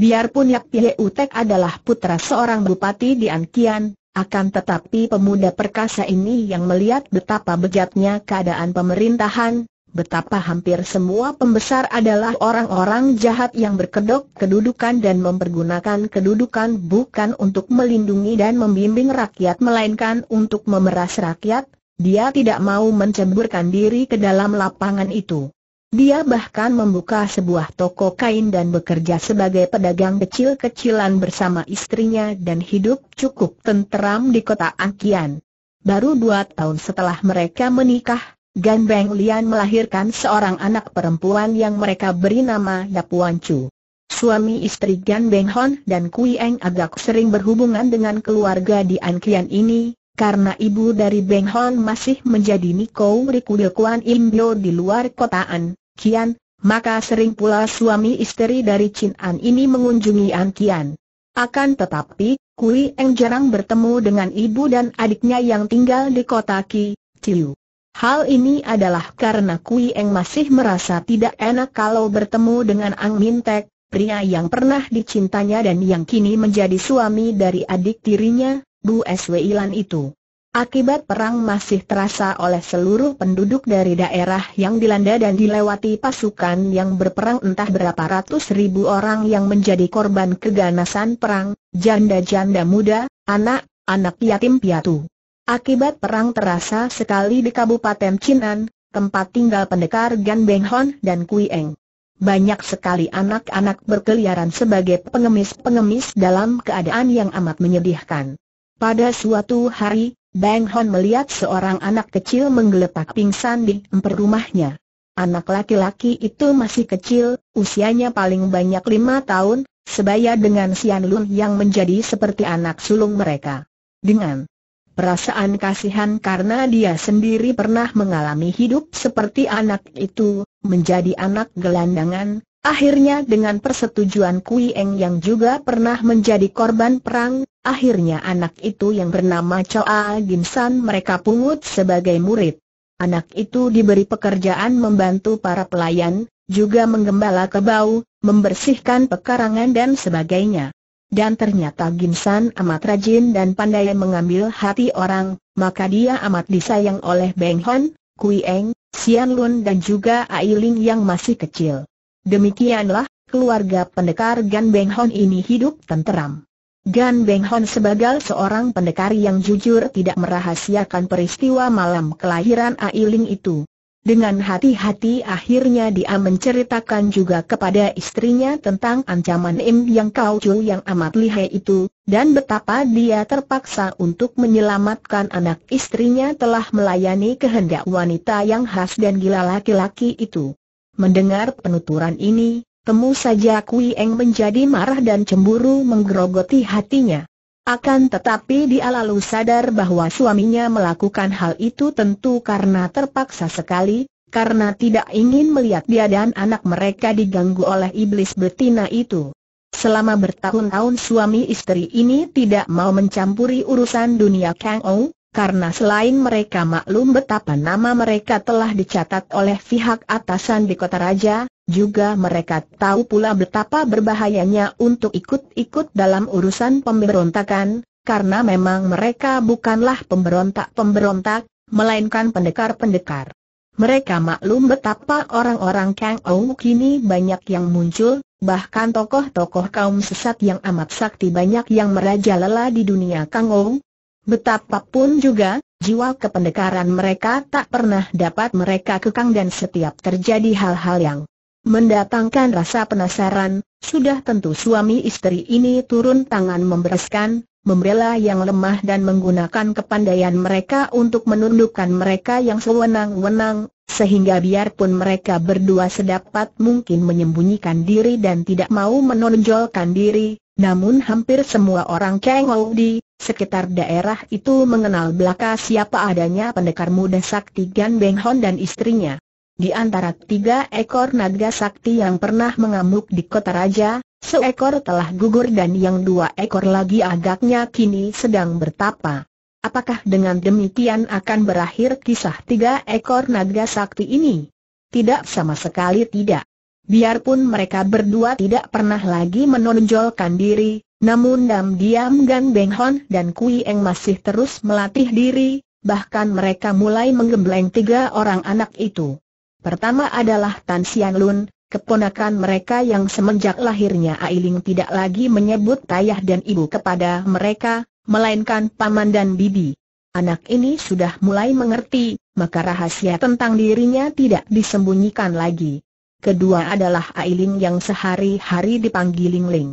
Biarpun Yak Utek adalah putra seorang bupati di Ankian, akan tetapi pemuda perkasa ini yang melihat betapa bejatnya keadaan pemerintahan, betapa hampir semua pembesar adalah orang-orang jahat yang berkedok kedudukan dan mempergunakan kedudukan bukan untuk melindungi dan membimbing rakyat melainkan untuk memeras rakyat, dia tidak mau menceburkan diri ke dalam lapangan itu. Dia bahkan membuka sebuah toko kain dan bekerja sebagai pedagang kecil-kecilan bersama istrinya dan hidup cukup tenteram di kota Angkian. Baru dua tahun setelah mereka menikah, Gan Beng Lian melahirkan seorang anak perempuan yang mereka beri nama Wan Chu. Suami istri Gan Beng Hon dan Kui Eng agak sering berhubungan dengan keluarga di Angkian ini, karena ibu dari Beng Hon masih menjadi Nikou Rikudil Kuan Imbio di luar kotaan, Kian, maka sering pula suami istri dari Chin An ini mengunjungi An Kian. Akan tetapi, Kui Eng jarang bertemu dengan ibu dan adiknya yang tinggal di kota Ki, Chiu. Hal ini adalah karena Kui Eng masih merasa tidak enak kalau bertemu dengan Ang Min Tek, pria yang pernah dicintanya dan yang kini menjadi suami dari adik tirinya, Bu S Lan itu. Akibat perang masih terasa oleh seluruh penduduk dari daerah yang dilanda dan dilewati pasukan yang berperang entah berapa ratus ribu orang yang menjadi korban keganasan perang, janda-janda muda, anak-anak yatim piatu. Akibat perang terasa sekali di Kabupaten Chinan, tempat tinggal pendekar Gan Beng Hon dan Kui Eng. Banyak sekali anak-anak berkeliaran sebagai pengemis-pengemis dalam keadaan yang amat menyedihkan. Pada suatu hari, Bang Hon melihat seorang anak kecil menggeletak pingsan di emper rumahnya. Anak laki-laki itu masih kecil, usianya paling banyak lima tahun, sebaya dengan Sian Lun yang menjadi seperti anak sulung mereka. Dengan perasaan kasihan karena dia sendiri pernah mengalami hidup seperti anak itu, menjadi anak gelandangan, Akhirnya dengan persetujuan Kui Eng yang juga pernah menjadi korban perang, akhirnya anak itu yang bernama Choa Ginsan mereka pungut sebagai murid. Anak itu diberi pekerjaan membantu para pelayan, juga menggembala kebau, membersihkan pekarangan dan sebagainya. Dan ternyata Ginsan amat rajin dan pandai mengambil hati orang, maka dia amat disayang oleh Beng Hon, Kui Eng, Sian Lun dan juga Ailing yang masih kecil. Demikianlah, keluarga pendekar Gan Beng Hon ini hidup tenteram. Gan Beng Hon sebagai seorang pendekar yang jujur tidak merahasiakan peristiwa malam kelahiran Ailing itu. Dengan hati-hati akhirnya dia menceritakan juga kepada istrinya tentang ancaman Im Yang Kau yang amat lihai itu, dan betapa dia terpaksa untuk menyelamatkan anak istrinya telah melayani kehendak wanita yang khas dan gila laki-laki itu. Mendengar penuturan ini, temu saja Kui Eng menjadi marah dan cemburu menggerogoti hatinya. Akan tetapi dia lalu sadar bahwa suaminya melakukan hal itu tentu karena terpaksa sekali, karena tidak ingin melihat dia dan anak mereka diganggu oleh iblis betina itu. Selama bertahun-tahun suami istri ini tidak mau mencampuri urusan dunia Kang Ou, karena selain mereka maklum betapa nama mereka telah dicatat oleh pihak atasan di kota raja, juga mereka tahu pula betapa berbahayanya untuk ikut-ikut dalam urusan pemberontakan, karena memang mereka bukanlah pemberontak-pemberontak, melainkan pendekar-pendekar. Mereka maklum betapa orang-orang Kang Ou kini banyak yang muncul, bahkan tokoh-tokoh kaum sesat yang amat sakti banyak yang merajalela di dunia Kang Ou, Betapapun juga, jiwa kependekaran mereka tak pernah dapat mereka kekang dan setiap terjadi hal-hal yang mendatangkan rasa penasaran, sudah tentu suami istri ini turun tangan membereskan, membela yang lemah dan menggunakan kepandaian mereka untuk menundukkan mereka yang sewenang-wenang, sehingga biarpun mereka berdua sedapat mungkin menyembunyikan diri dan tidak mau menonjolkan diri, namun hampir semua orang Kang di sekitar daerah itu mengenal belaka siapa adanya pendekar muda sakti Gan Beng Hon dan istrinya. Di antara tiga ekor naga sakti yang pernah mengamuk di kota raja, seekor telah gugur dan yang dua ekor lagi agaknya kini sedang bertapa. Apakah dengan demikian akan berakhir kisah tiga ekor naga sakti ini? Tidak sama sekali tidak. Biarpun mereka berdua tidak pernah lagi menonjolkan diri, namun diam-diam Gan Beng Hon dan Kui Eng masih terus melatih diri, bahkan mereka mulai menggembleng tiga orang anak itu. Pertama adalah Tan Sian Lun, keponakan mereka yang semenjak lahirnya Ailing tidak lagi menyebut ayah dan ibu kepada mereka, melainkan paman dan bibi. Anak ini sudah mulai mengerti, maka rahasia tentang dirinya tidak disembunyikan lagi kedua adalah Ailing yang sehari-hari dipanggil Ling Ling.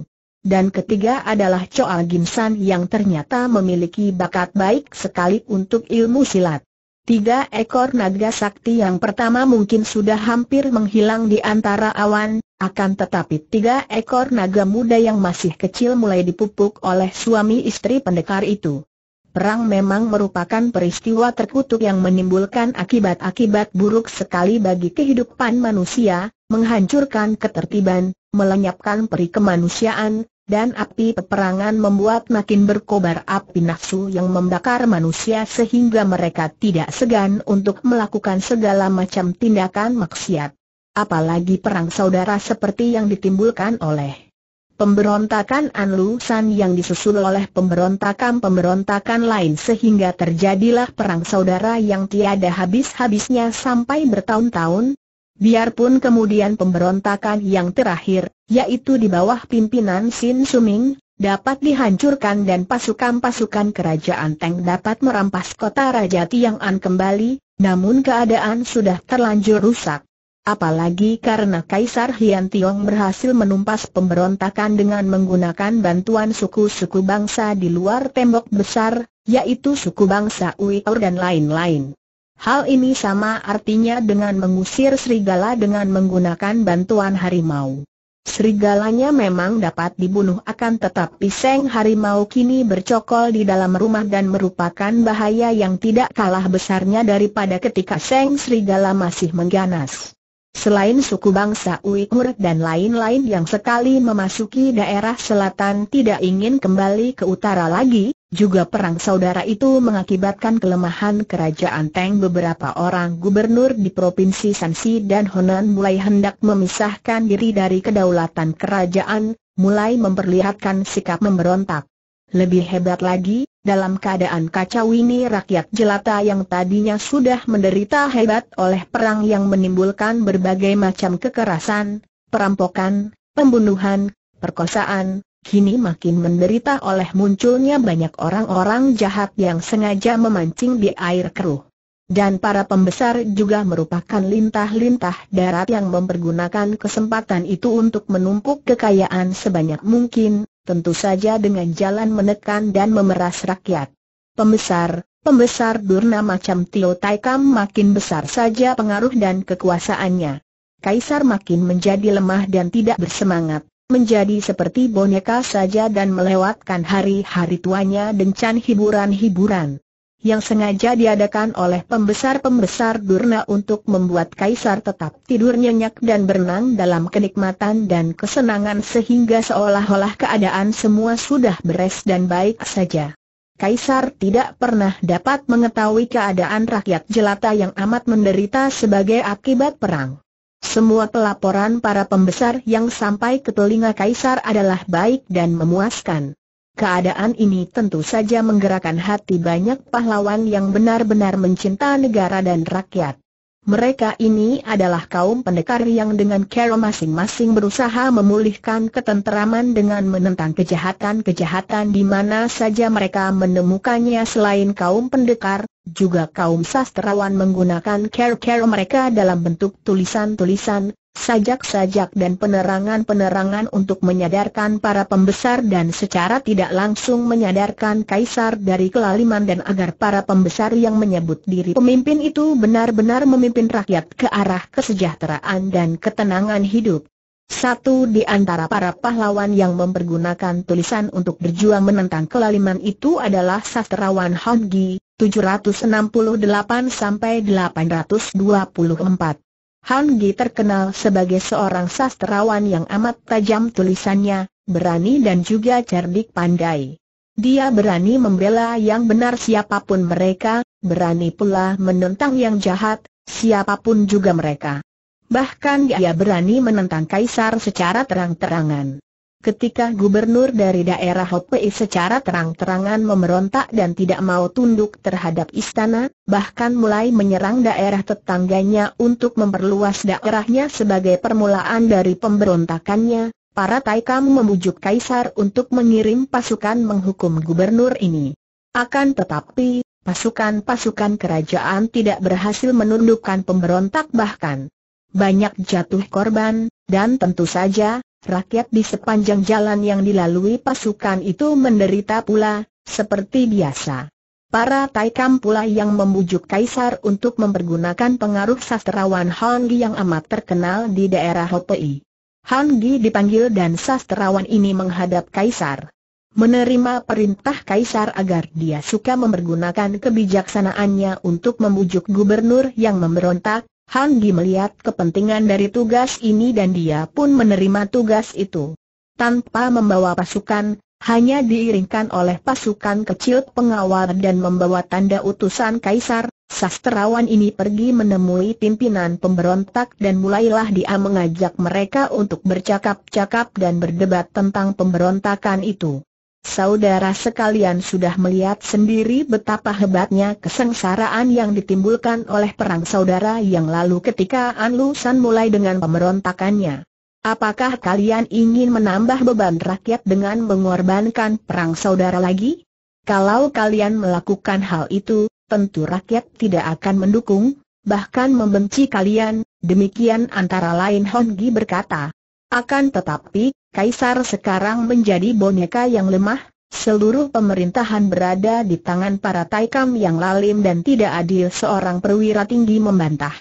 Dan ketiga adalah Choa Gimsan yang ternyata memiliki bakat baik sekali untuk ilmu silat. Tiga ekor naga sakti yang pertama mungkin sudah hampir menghilang di antara awan, akan tetapi tiga ekor naga muda yang masih kecil mulai dipupuk oleh suami istri pendekar itu. Perang memang merupakan peristiwa terkutuk yang menimbulkan akibat-akibat buruk sekali bagi kehidupan manusia, menghancurkan ketertiban, melenyapkan peri kemanusiaan, dan api peperangan membuat makin berkobar api nafsu yang membakar manusia sehingga mereka tidak segan untuk melakukan segala macam tindakan maksiat. Apalagi perang saudara seperti yang ditimbulkan oleh pemberontakan Anlu San yang disusul oleh pemberontakan-pemberontakan lain sehingga terjadilah perang saudara yang tiada habis-habisnya sampai bertahun-tahun, Biarpun kemudian pemberontakan yang terakhir, yaitu di bawah pimpinan Sin Suming, dapat dihancurkan dan pasukan-pasukan kerajaan Teng dapat merampas kota Raja Tiang'an kembali, namun keadaan sudah terlanjur rusak. Apalagi karena Kaisar Hian Tiong berhasil menumpas pemberontakan dengan menggunakan bantuan suku-suku bangsa di luar tembok besar, yaitu suku bangsa Uighur dan lain-lain. Hal ini sama artinya dengan mengusir serigala dengan menggunakan bantuan harimau. Serigalanya memang dapat dibunuh akan tetapi seng harimau kini bercokol di dalam rumah dan merupakan bahaya yang tidak kalah besarnya daripada ketika seng serigala masih mengganas. Selain suku bangsa Uighur dan lain-lain yang sekali memasuki daerah selatan tidak ingin kembali ke utara lagi, juga perang saudara itu mengakibatkan kelemahan kerajaan Teng beberapa orang gubernur di provinsi Shanxi dan Honan mulai hendak memisahkan diri dari kedaulatan kerajaan, mulai memperlihatkan sikap memberontak. Lebih hebat lagi, dalam keadaan kacau ini rakyat jelata yang tadinya sudah menderita hebat oleh perang yang menimbulkan berbagai macam kekerasan, perampokan, pembunuhan, perkosaan, kini makin menderita oleh munculnya banyak orang-orang jahat yang sengaja memancing di air keruh. Dan para pembesar juga merupakan lintah-lintah darat yang mempergunakan kesempatan itu untuk menumpuk kekayaan sebanyak mungkin, tentu saja dengan jalan menekan dan memeras rakyat. Pembesar, pembesar durna macam Tio Taikam makin besar saja pengaruh dan kekuasaannya. Kaisar makin menjadi lemah dan tidak bersemangat menjadi seperti boneka saja dan melewatkan hari-hari tuanya dengan hiburan-hiburan yang sengaja diadakan oleh pembesar-pembesar Durna untuk membuat Kaisar tetap tidur nyenyak dan berenang dalam kenikmatan dan kesenangan sehingga seolah-olah keadaan semua sudah beres dan baik saja. Kaisar tidak pernah dapat mengetahui keadaan rakyat jelata yang amat menderita sebagai akibat perang. Semua pelaporan para pembesar yang sampai ke telinga Kaisar adalah baik dan memuaskan. Keadaan ini tentu saja menggerakkan hati banyak pahlawan yang benar-benar mencinta negara dan rakyat. Mereka ini adalah kaum pendekar yang dengan cara masing-masing berusaha memulihkan ketenteraman dengan menentang kejahatan-kejahatan di mana saja mereka menemukannya selain kaum pendekar, juga kaum sastrawan menggunakan cara-cara mereka dalam bentuk tulisan-tulisan, sajak-sajak dan penerangan-penerangan untuk menyadarkan para pembesar dan secara tidak langsung menyadarkan kaisar dari kelaliman dan agar para pembesar yang menyebut diri pemimpin itu benar-benar memimpin rakyat ke arah kesejahteraan dan ketenangan hidup. Satu di antara para pahlawan yang mempergunakan tulisan untuk berjuang menentang kelaliman itu adalah sastrawan Hongi, 768-824. Han Gi terkenal sebagai seorang sastrawan yang amat tajam tulisannya, berani dan juga cerdik pandai. Dia berani membela yang benar siapapun mereka, berani pula menentang yang jahat, siapapun juga mereka. Bahkan dia berani menentang kaisar secara terang-terangan. Ketika gubernur dari daerah Hopei secara terang-terangan memberontak dan tidak mau tunduk terhadap istana, bahkan mulai menyerang daerah tetangganya untuk memperluas daerahnya sebagai permulaan dari pemberontakannya, para Taikam membujuk Kaisar untuk mengirim pasukan menghukum gubernur ini. Akan tetapi, pasukan-pasukan kerajaan tidak berhasil menundukkan pemberontak bahkan banyak jatuh korban, dan tentu saja, rakyat di sepanjang jalan yang dilalui pasukan itu menderita pula, seperti biasa. Para Taikam pula yang membujuk Kaisar untuk mempergunakan pengaruh sastrawan Han Gi yang amat terkenal di daerah Hopei. Han Gi dipanggil dan sastrawan ini menghadap Kaisar. Menerima perintah Kaisar agar dia suka mempergunakan kebijaksanaannya untuk membujuk gubernur yang memberontak, Han Gi melihat kepentingan dari tugas ini dan dia pun menerima tugas itu. Tanpa membawa pasukan, hanya diiringkan oleh pasukan kecil pengawal dan membawa tanda utusan kaisar, sastrawan ini pergi menemui pimpinan pemberontak dan mulailah dia mengajak mereka untuk bercakap-cakap dan berdebat tentang pemberontakan itu. Saudara sekalian sudah melihat sendiri betapa hebatnya kesengsaraan yang ditimbulkan oleh perang saudara yang lalu ketika An Lusan mulai dengan pemberontakannya. Apakah kalian ingin menambah beban rakyat dengan mengorbankan perang saudara lagi? Kalau kalian melakukan hal itu, tentu rakyat tidak akan mendukung, bahkan membenci kalian, demikian antara lain Hongi berkata. Akan tetapi, Kaisar sekarang menjadi boneka yang lemah, seluruh pemerintahan berada di tangan para taikam yang lalim dan tidak adil seorang perwira tinggi membantah.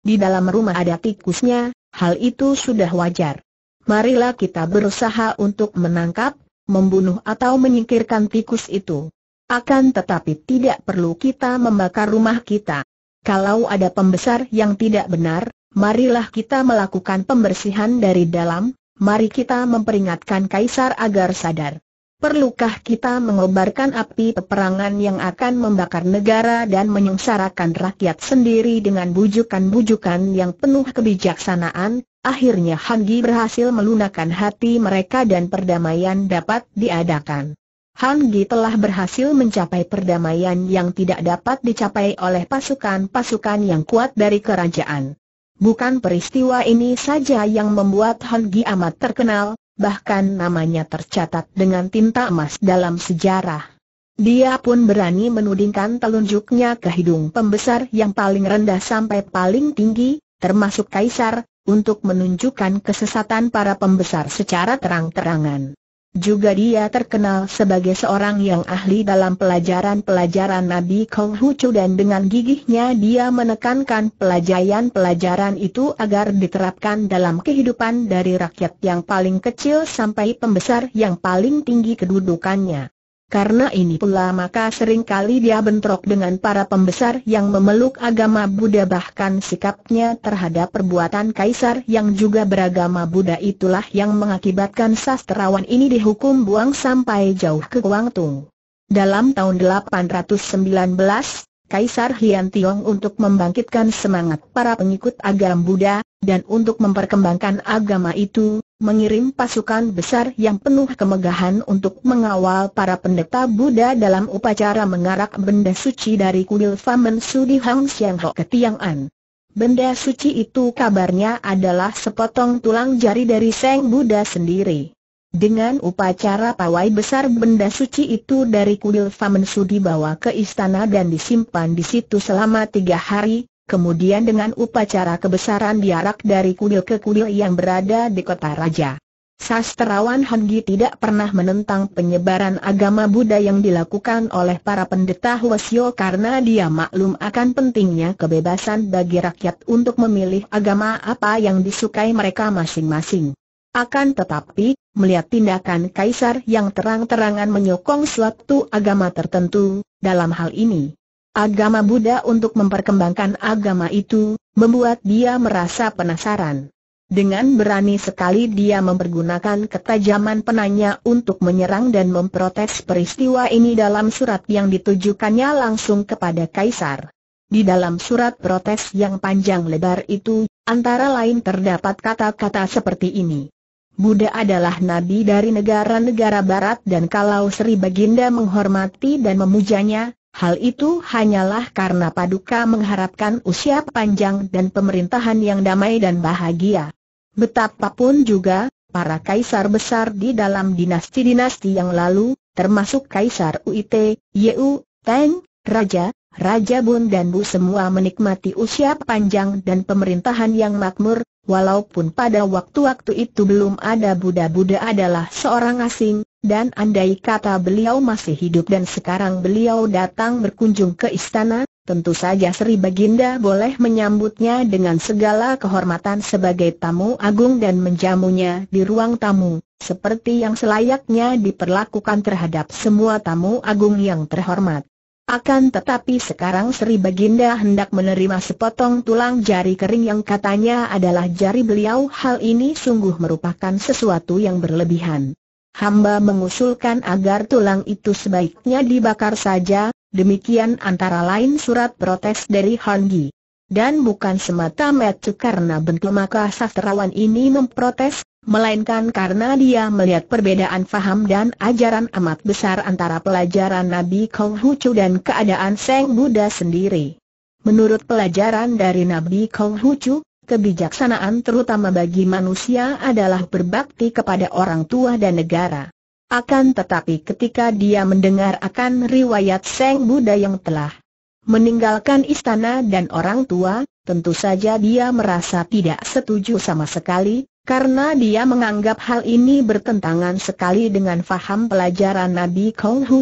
Di dalam rumah ada tikusnya, hal itu sudah wajar. Marilah kita berusaha untuk menangkap, membunuh atau menyingkirkan tikus itu. Akan tetapi tidak perlu kita membakar rumah kita. Kalau ada pembesar yang tidak benar, marilah kita melakukan pembersihan dari dalam, mari kita memperingatkan Kaisar agar sadar. Perlukah kita mengobarkan api peperangan yang akan membakar negara dan menyengsarakan rakyat sendiri dengan bujukan-bujukan yang penuh kebijaksanaan? Akhirnya Hanggi berhasil melunakkan hati mereka dan perdamaian dapat diadakan. Hanggi telah berhasil mencapai perdamaian yang tidak dapat dicapai oleh pasukan-pasukan yang kuat dari kerajaan. Bukan peristiwa ini saja yang membuat Han Gi amat terkenal, bahkan namanya tercatat dengan tinta emas dalam sejarah. Dia pun berani menudingkan telunjuknya ke hidung pembesar yang paling rendah sampai paling tinggi, termasuk kaisar, untuk menunjukkan kesesatan para pembesar secara terang-terangan. Juga dia terkenal sebagai seorang yang ahli dalam pelajaran-pelajaran Nabi Kong Hucu dan dengan gigihnya dia menekankan pelajaran-pelajaran itu agar diterapkan dalam kehidupan dari rakyat yang paling kecil sampai pembesar yang paling tinggi kedudukannya. Karena ini pula maka seringkali dia bentrok dengan para pembesar yang memeluk agama Buddha bahkan sikapnya terhadap perbuatan kaisar yang juga beragama Buddha itulah yang mengakibatkan sastrawan ini dihukum buang sampai jauh ke Guangtung. Dalam tahun 819, Kaisar Hian Tiong untuk membangkitkan semangat para pengikut agama Buddha, dan untuk memperkembangkan agama itu, mengirim pasukan besar yang penuh kemegahan untuk mengawal para pendeta Buddha dalam upacara mengarak benda suci dari kuil Famen Sudi Hang Siang Ho ke Tiang'an. Benda suci itu kabarnya adalah sepotong tulang jari dari Seng Buddha sendiri. Dengan upacara pawai besar benda suci itu dari kuil Famen Sudi bawa ke istana dan disimpan di situ selama tiga hari, kemudian dengan upacara kebesaran diarak dari kuil ke kuil yang berada di kota raja. Sastrawan Hongi tidak pernah menentang penyebaran agama Buddha yang dilakukan oleh para pendeta Hwasyo karena dia maklum akan pentingnya kebebasan bagi rakyat untuk memilih agama apa yang disukai mereka masing-masing. Akan tetapi, melihat tindakan kaisar yang terang-terangan menyokong suatu agama tertentu, dalam hal ini, agama Buddha untuk memperkembangkan agama itu, membuat dia merasa penasaran. Dengan berani sekali dia mempergunakan ketajaman penanya untuk menyerang dan memprotes peristiwa ini dalam surat yang ditujukannya langsung kepada Kaisar. Di dalam surat protes yang panjang lebar itu, antara lain terdapat kata-kata seperti ini. Buddha adalah nabi dari negara-negara barat dan kalau Sri Baginda menghormati dan memujanya, Hal itu hanyalah karena Paduka mengharapkan usia panjang dan pemerintahan yang damai dan bahagia. Betapapun juga, para kaisar besar di dalam dinasti-dinasti yang lalu, termasuk Kaisar Uit, Yeu, Teng, Raja, Raja Bun dan Bu semua menikmati usia panjang dan pemerintahan yang makmur, Walaupun pada waktu-waktu itu belum ada Buddha-Buddha adalah seorang asing, dan andai kata beliau masih hidup dan sekarang beliau datang berkunjung ke istana, tentu saja Sri Baginda boleh menyambutnya dengan segala kehormatan sebagai tamu agung dan menjamunya di ruang tamu, seperti yang selayaknya diperlakukan terhadap semua tamu agung yang terhormat. Akan tetapi sekarang Sri Baginda hendak menerima sepotong tulang jari kering yang katanya adalah jari beliau Hal ini sungguh merupakan sesuatu yang berlebihan Hamba mengusulkan agar tulang itu sebaiknya dibakar saja Demikian antara lain surat protes dari Hongi dan bukan semata-mata karena bentuk maka sastrawan ini memprotes, melainkan karena dia melihat perbedaan faham dan ajaran amat besar antara pelajaran Nabi Konghucu dan keadaan Seng Buddha sendiri. Menurut pelajaran dari Nabi Konghucu, kebijaksanaan terutama bagi manusia adalah berbakti kepada orang tua dan negara. Akan tetapi ketika dia mendengar akan riwayat Seng Buddha yang telah meninggalkan istana dan orang tua, tentu saja dia merasa tidak setuju sama sekali, karena dia menganggap hal ini bertentangan sekali dengan faham pelajaran Nabi Kong Hu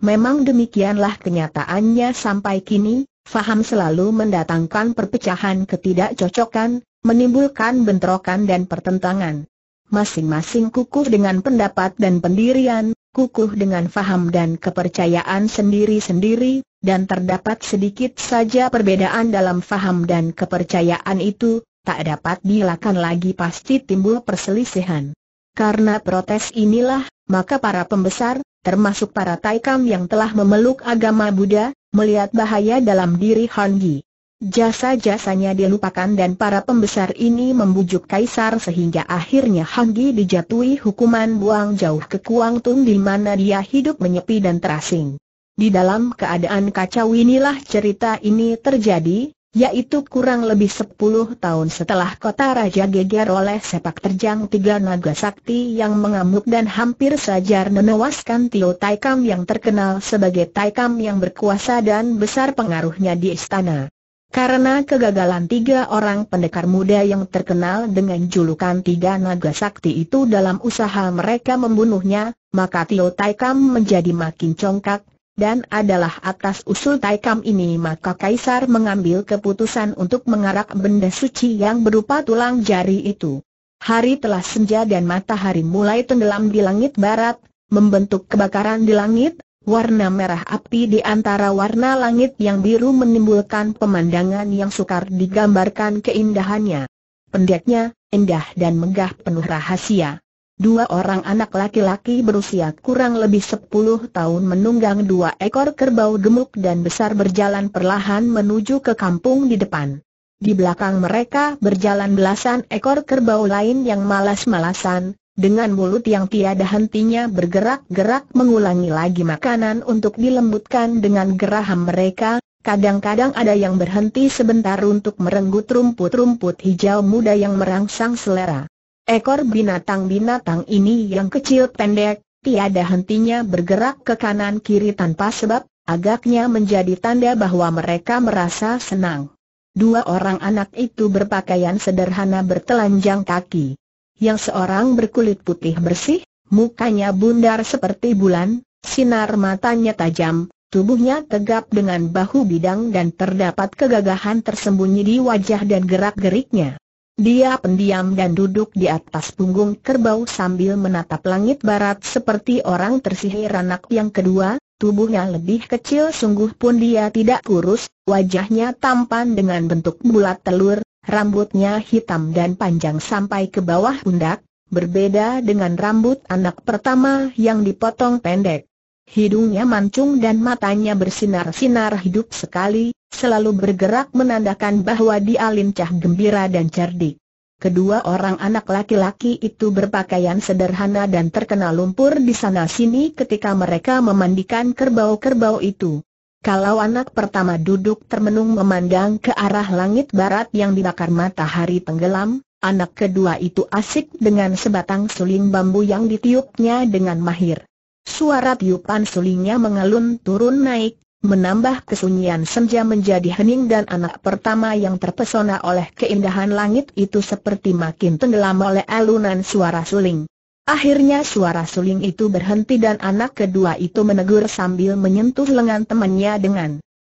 Memang demikianlah kenyataannya sampai kini, faham selalu mendatangkan perpecahan ketidakcocokan, menimbulkan bentrokan dan pertentangan. Masing-masing kukuh dengan pendapat dan pendirian, kukuh dengan faham dan kepercayaan sendiri-sendiri, dan terdapat sedikit saja perbedaan dalam faham dan kepercayaan itu, tak dapat dilakukan lagi pasti timbul perselisihan. Karena protes inilah, maka para pembesar, termasuk para taikam yang telah memeluk agama Buddha, melihat bahaya dalam diri Han Jasa-jasanya dilupakan dan para pembesar ini membujuk kaisar sehingga akhirnya Hanggi dijatuhi hukuman buang jauh ke Kuangtung di mana dia hidup menyepi dan terasing. Di dalam keadaan kacau inilah cerita ini terjadi, yaitu kurang lebih sepuluh tahun setelah kota raja geger oleh sepak terjang tiga naga sakti yang mengamuk dan hampir saja menewaskan Tio Taikam yang terkenal sebagai Taikam yang berkuasa dan besar pengaruhnya di istana. Karena kegagalan tiga orang pendekar muda yang terkenal dengan julukan tiga naga sakti itu dalam usaha mereka membunuhnya, maka Tio Taikam menjadi makin congkak, dan adalah atas usul Taikam ini maka Kaisar mengambil keputusan untuk mengarak benda suci yang berupa tulang jari itu. Hari telah senja dan matahari mulai tenggelam di langit barat, membentuk kebakaran di langit, warna merah api di antara warna langit yang biru menimbulkan pemandangan yang sukar digambarkan keindahannya. Pendeknya, indah dan megah penuh rahasia. Dua orang anak laki-laki berusia kurang lebih sepuluh tahun menunggang dua ekor kerbau gemuk dan besar berjalan perlahan menuju ke kampung di depan. Di belakang mereka berjalan belasan ekor kerbau lain yang malas-malasan, dengan mulut yang tiada hentinya bergerak-gerak mengulangi lagi makanan untuk dilembutkan dengan geraham mereka, Kadang-kadang ada yang berhenti sebentar untuk merenggut rumput-rumput hijau muda yang merangsang selera. Ekor binatang-binatang ini yang kecil pendek, tiada hentinya bergerak ke kanan kiri tanpa sebab, agaknya menjadi tanda bahwa mereka merasa senang. Dua orang anak itu berpakaian sederhana bertelanjang kaki. Yang seorang berkulit putih bersih, mukanya bundar seperti bulan, sinar matanya tajam, tubuhnya tegap dengan bahu bidang dan terdapat kegagahan tersembunyi di wajah dan gerak-geriknya. Dia pendiam dan duduk di atas punggung kerbau sambil menatap langit barat seperti orang tersihir anak yang kedua, tubuhnya lebih kecil sungguh pun dia tidak kurus, wajahnya tampan dengan bentuk bulat telur, rambutnya hitam dan panjang sampai ke bawah pundak, berbeda dengan rambut anak pertama yang dipotong pendek. Hidungnya mancung dan matanya bersinar-sinar hidup sekali, selalu bergerak menandakan bahwa dia lincah gembira dan cerdik. Kedua orang anak laki-laki itu berpakaian sederhana dan terkena lumpur di sana-sini ketika mereka memandikan kerbau-kerbau itu. Kalau anak pertama duduk termenung memandang ke arah langit barat yang dibakar matahari tenggelam, anak kedua itu asik dengan sebatang suling bambu yang ditiupnya dengan mahir. Suara tiupan sulingnya mengalun turun naik, Menambah kesunyian senja menjadi hening dan anak pertama yang terpesona oleh keindahan langit itu seperti makin tenggelam oleh alunan suara suling. Akhirnya suara suling itu berhenti dan anak kedua itu menegur sambil menyentuh lengan temannya dengan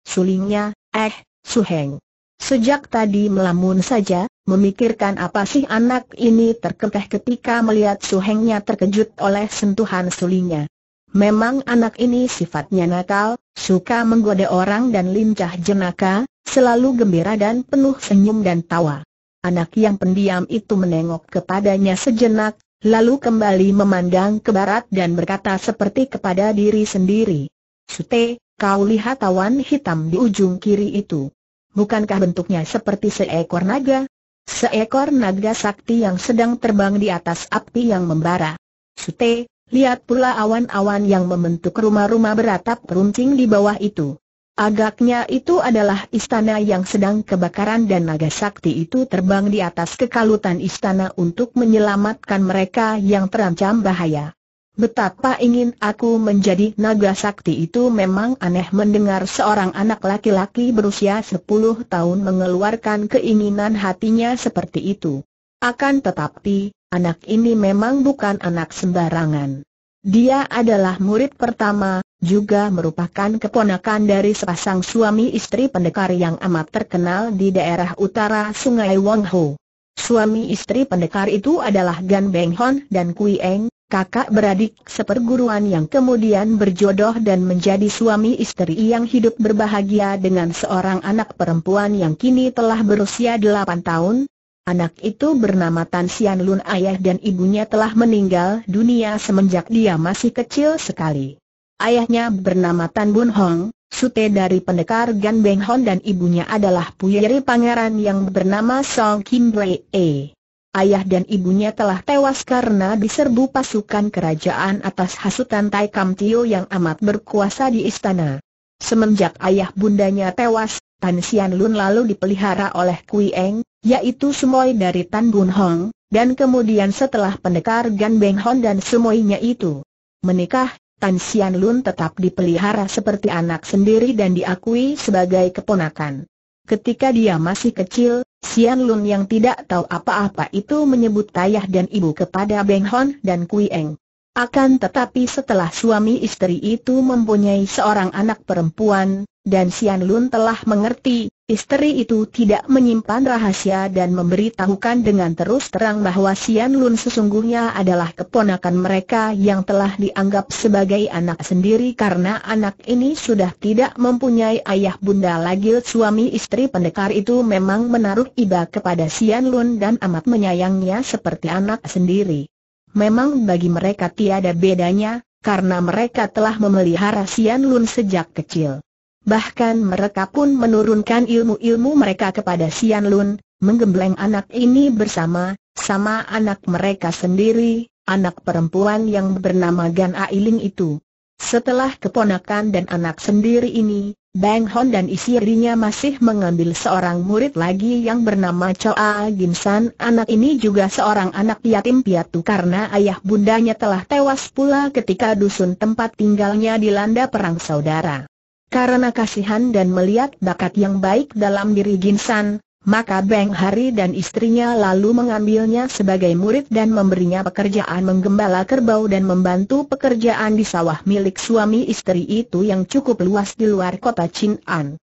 sulingnya, eh, suheng. Sejak tadi melamun saja, memikirkan apa sih anak ini terkekeh ketika melihat suhengnya terkejut oleh sentuhan sulingnya. Memang anak ini sifatnya nakal, suka menggoda orang dan lincah jenaka, selalu gembira dan penuh senyum dan tawa. Anak yang pendiam itu menengok kepadanya sejenak, lalu kembali memandang ke barat dan berkata seperti kepada diri sendiri. Sute, kau lihat awan hitam di ujung kiri itu. Bukankah bentuknya seperti seekor naga? Seekor naga sakti yang sedang terbang di atas api yang membara. Sute, Lihat pula awan-awan yang membentuk rumah-rumah beratap runcing di bawah itu. Agaknya itu adalah istana yang sedang kebakaran dan naga sakti itu terbang di atas kekalutan istana untuk menyelamatkan mereka yang terancam bahaya. Betapa ingin aku menjadi naga sakti itu memang aneh mendengar seorang anak laki-laki berusia 10 tahun mengeluarkan keinginan hatinya seperti itu. Akan tetapi, anak ini memang bukan anak sembarangan. Dia adalah murid pertama, juga merupakan keponakan dari sepasang suami istri pendekar yang amat terkenal di daerah utara Sungai Wangho. Suami istri pendekar itu adalah Gan Beng Hon dan Kui Eng, kakak beradik seperguruan yang kemudian berjodoh dan menjadi suami istri yang hidup berbahagia dengan seorang anak perempuan yang kini telah berusia 8 tahun, Anak itu bernama Tan Sian Lun ayah dan ibunya telah meninggal dunia semenjak dia masih kecil sekali. Ayahnya bernama Tan Bun Hong, sute dari pendekar Gan Beng Hon dan ibunya adalah puyeri pangeran yang bernama Song Kim Wei E. Ayah dan ibunya telah tewas karena diserbu pasukan kerajaan atas hasutan Tai Kam Tio yang amat berkuasa di istana. Semenjak ayah bundanya tewas, Tan Sian Lun lalu dipelihara oleh Kui Eng, yaitu Sumoy dari Tan Bun Hong, dan kemudian setelah pendekar Gan Beng Hon dan Sumoynya itu menikah, Tan Xian Lun tetap dipelihara seperti anak sendiri dan diakui sebagai keponakan. Ketika dia masih kecil, Xian Lun yang tidak tahu apa-apa itu menyebut ayah dan ibu kepada Beng Hon dan Kui Eng. Akan tetapi setelah suami istri itu mempunyai seorang anak perempuan, dan Xian Lun telah mengerti Istri itu tidak menyimpan rahasia dan memberitahukan dengan terus terang bahwa Sian Lun sesungguhnya adalah keponakan mereka yang telah dianggap sebagai anak sendiri karena anak ini sudah tidak mempunyai ayah bunda lagi suami istri pendekar itu memang menaruh iba kepada Sian Lun dan amat menyayangnya seperti anak sendiri. Memang bagi mereka tiada bedanya, karena mereka telah memelihara Sian Lun sejak kecil. Bahkan mereka pun menurunkan ilmu-ilmu mereka kepada Sian Lun, menggembleng anak ini bersama, sama anak mereka sendiri, anak perempuan yang bernama Gan Ailing itu. Setelah keponakan dan anak sendiri ini, Bang Hon dan istrinya masih mengambil seorang murid lagi yang bernama Choa Ginsan. Anak ini juga seorang anak yatim piatu karena ayah bundanya telah tewas pula ketika dusun tempat tinggalnya dilanda perang saudara. Karena kasihan dan melihat bakat yang baik dalam diri Ginsan, maka Beng Hari dan istrinya lalu mengambilnya sebagai murid dan memberinya pekerjaan menggembala kerbau dan membantu pekerjaan di sawah milik suami istri itu yang cukup luas di luar kota Chin'an.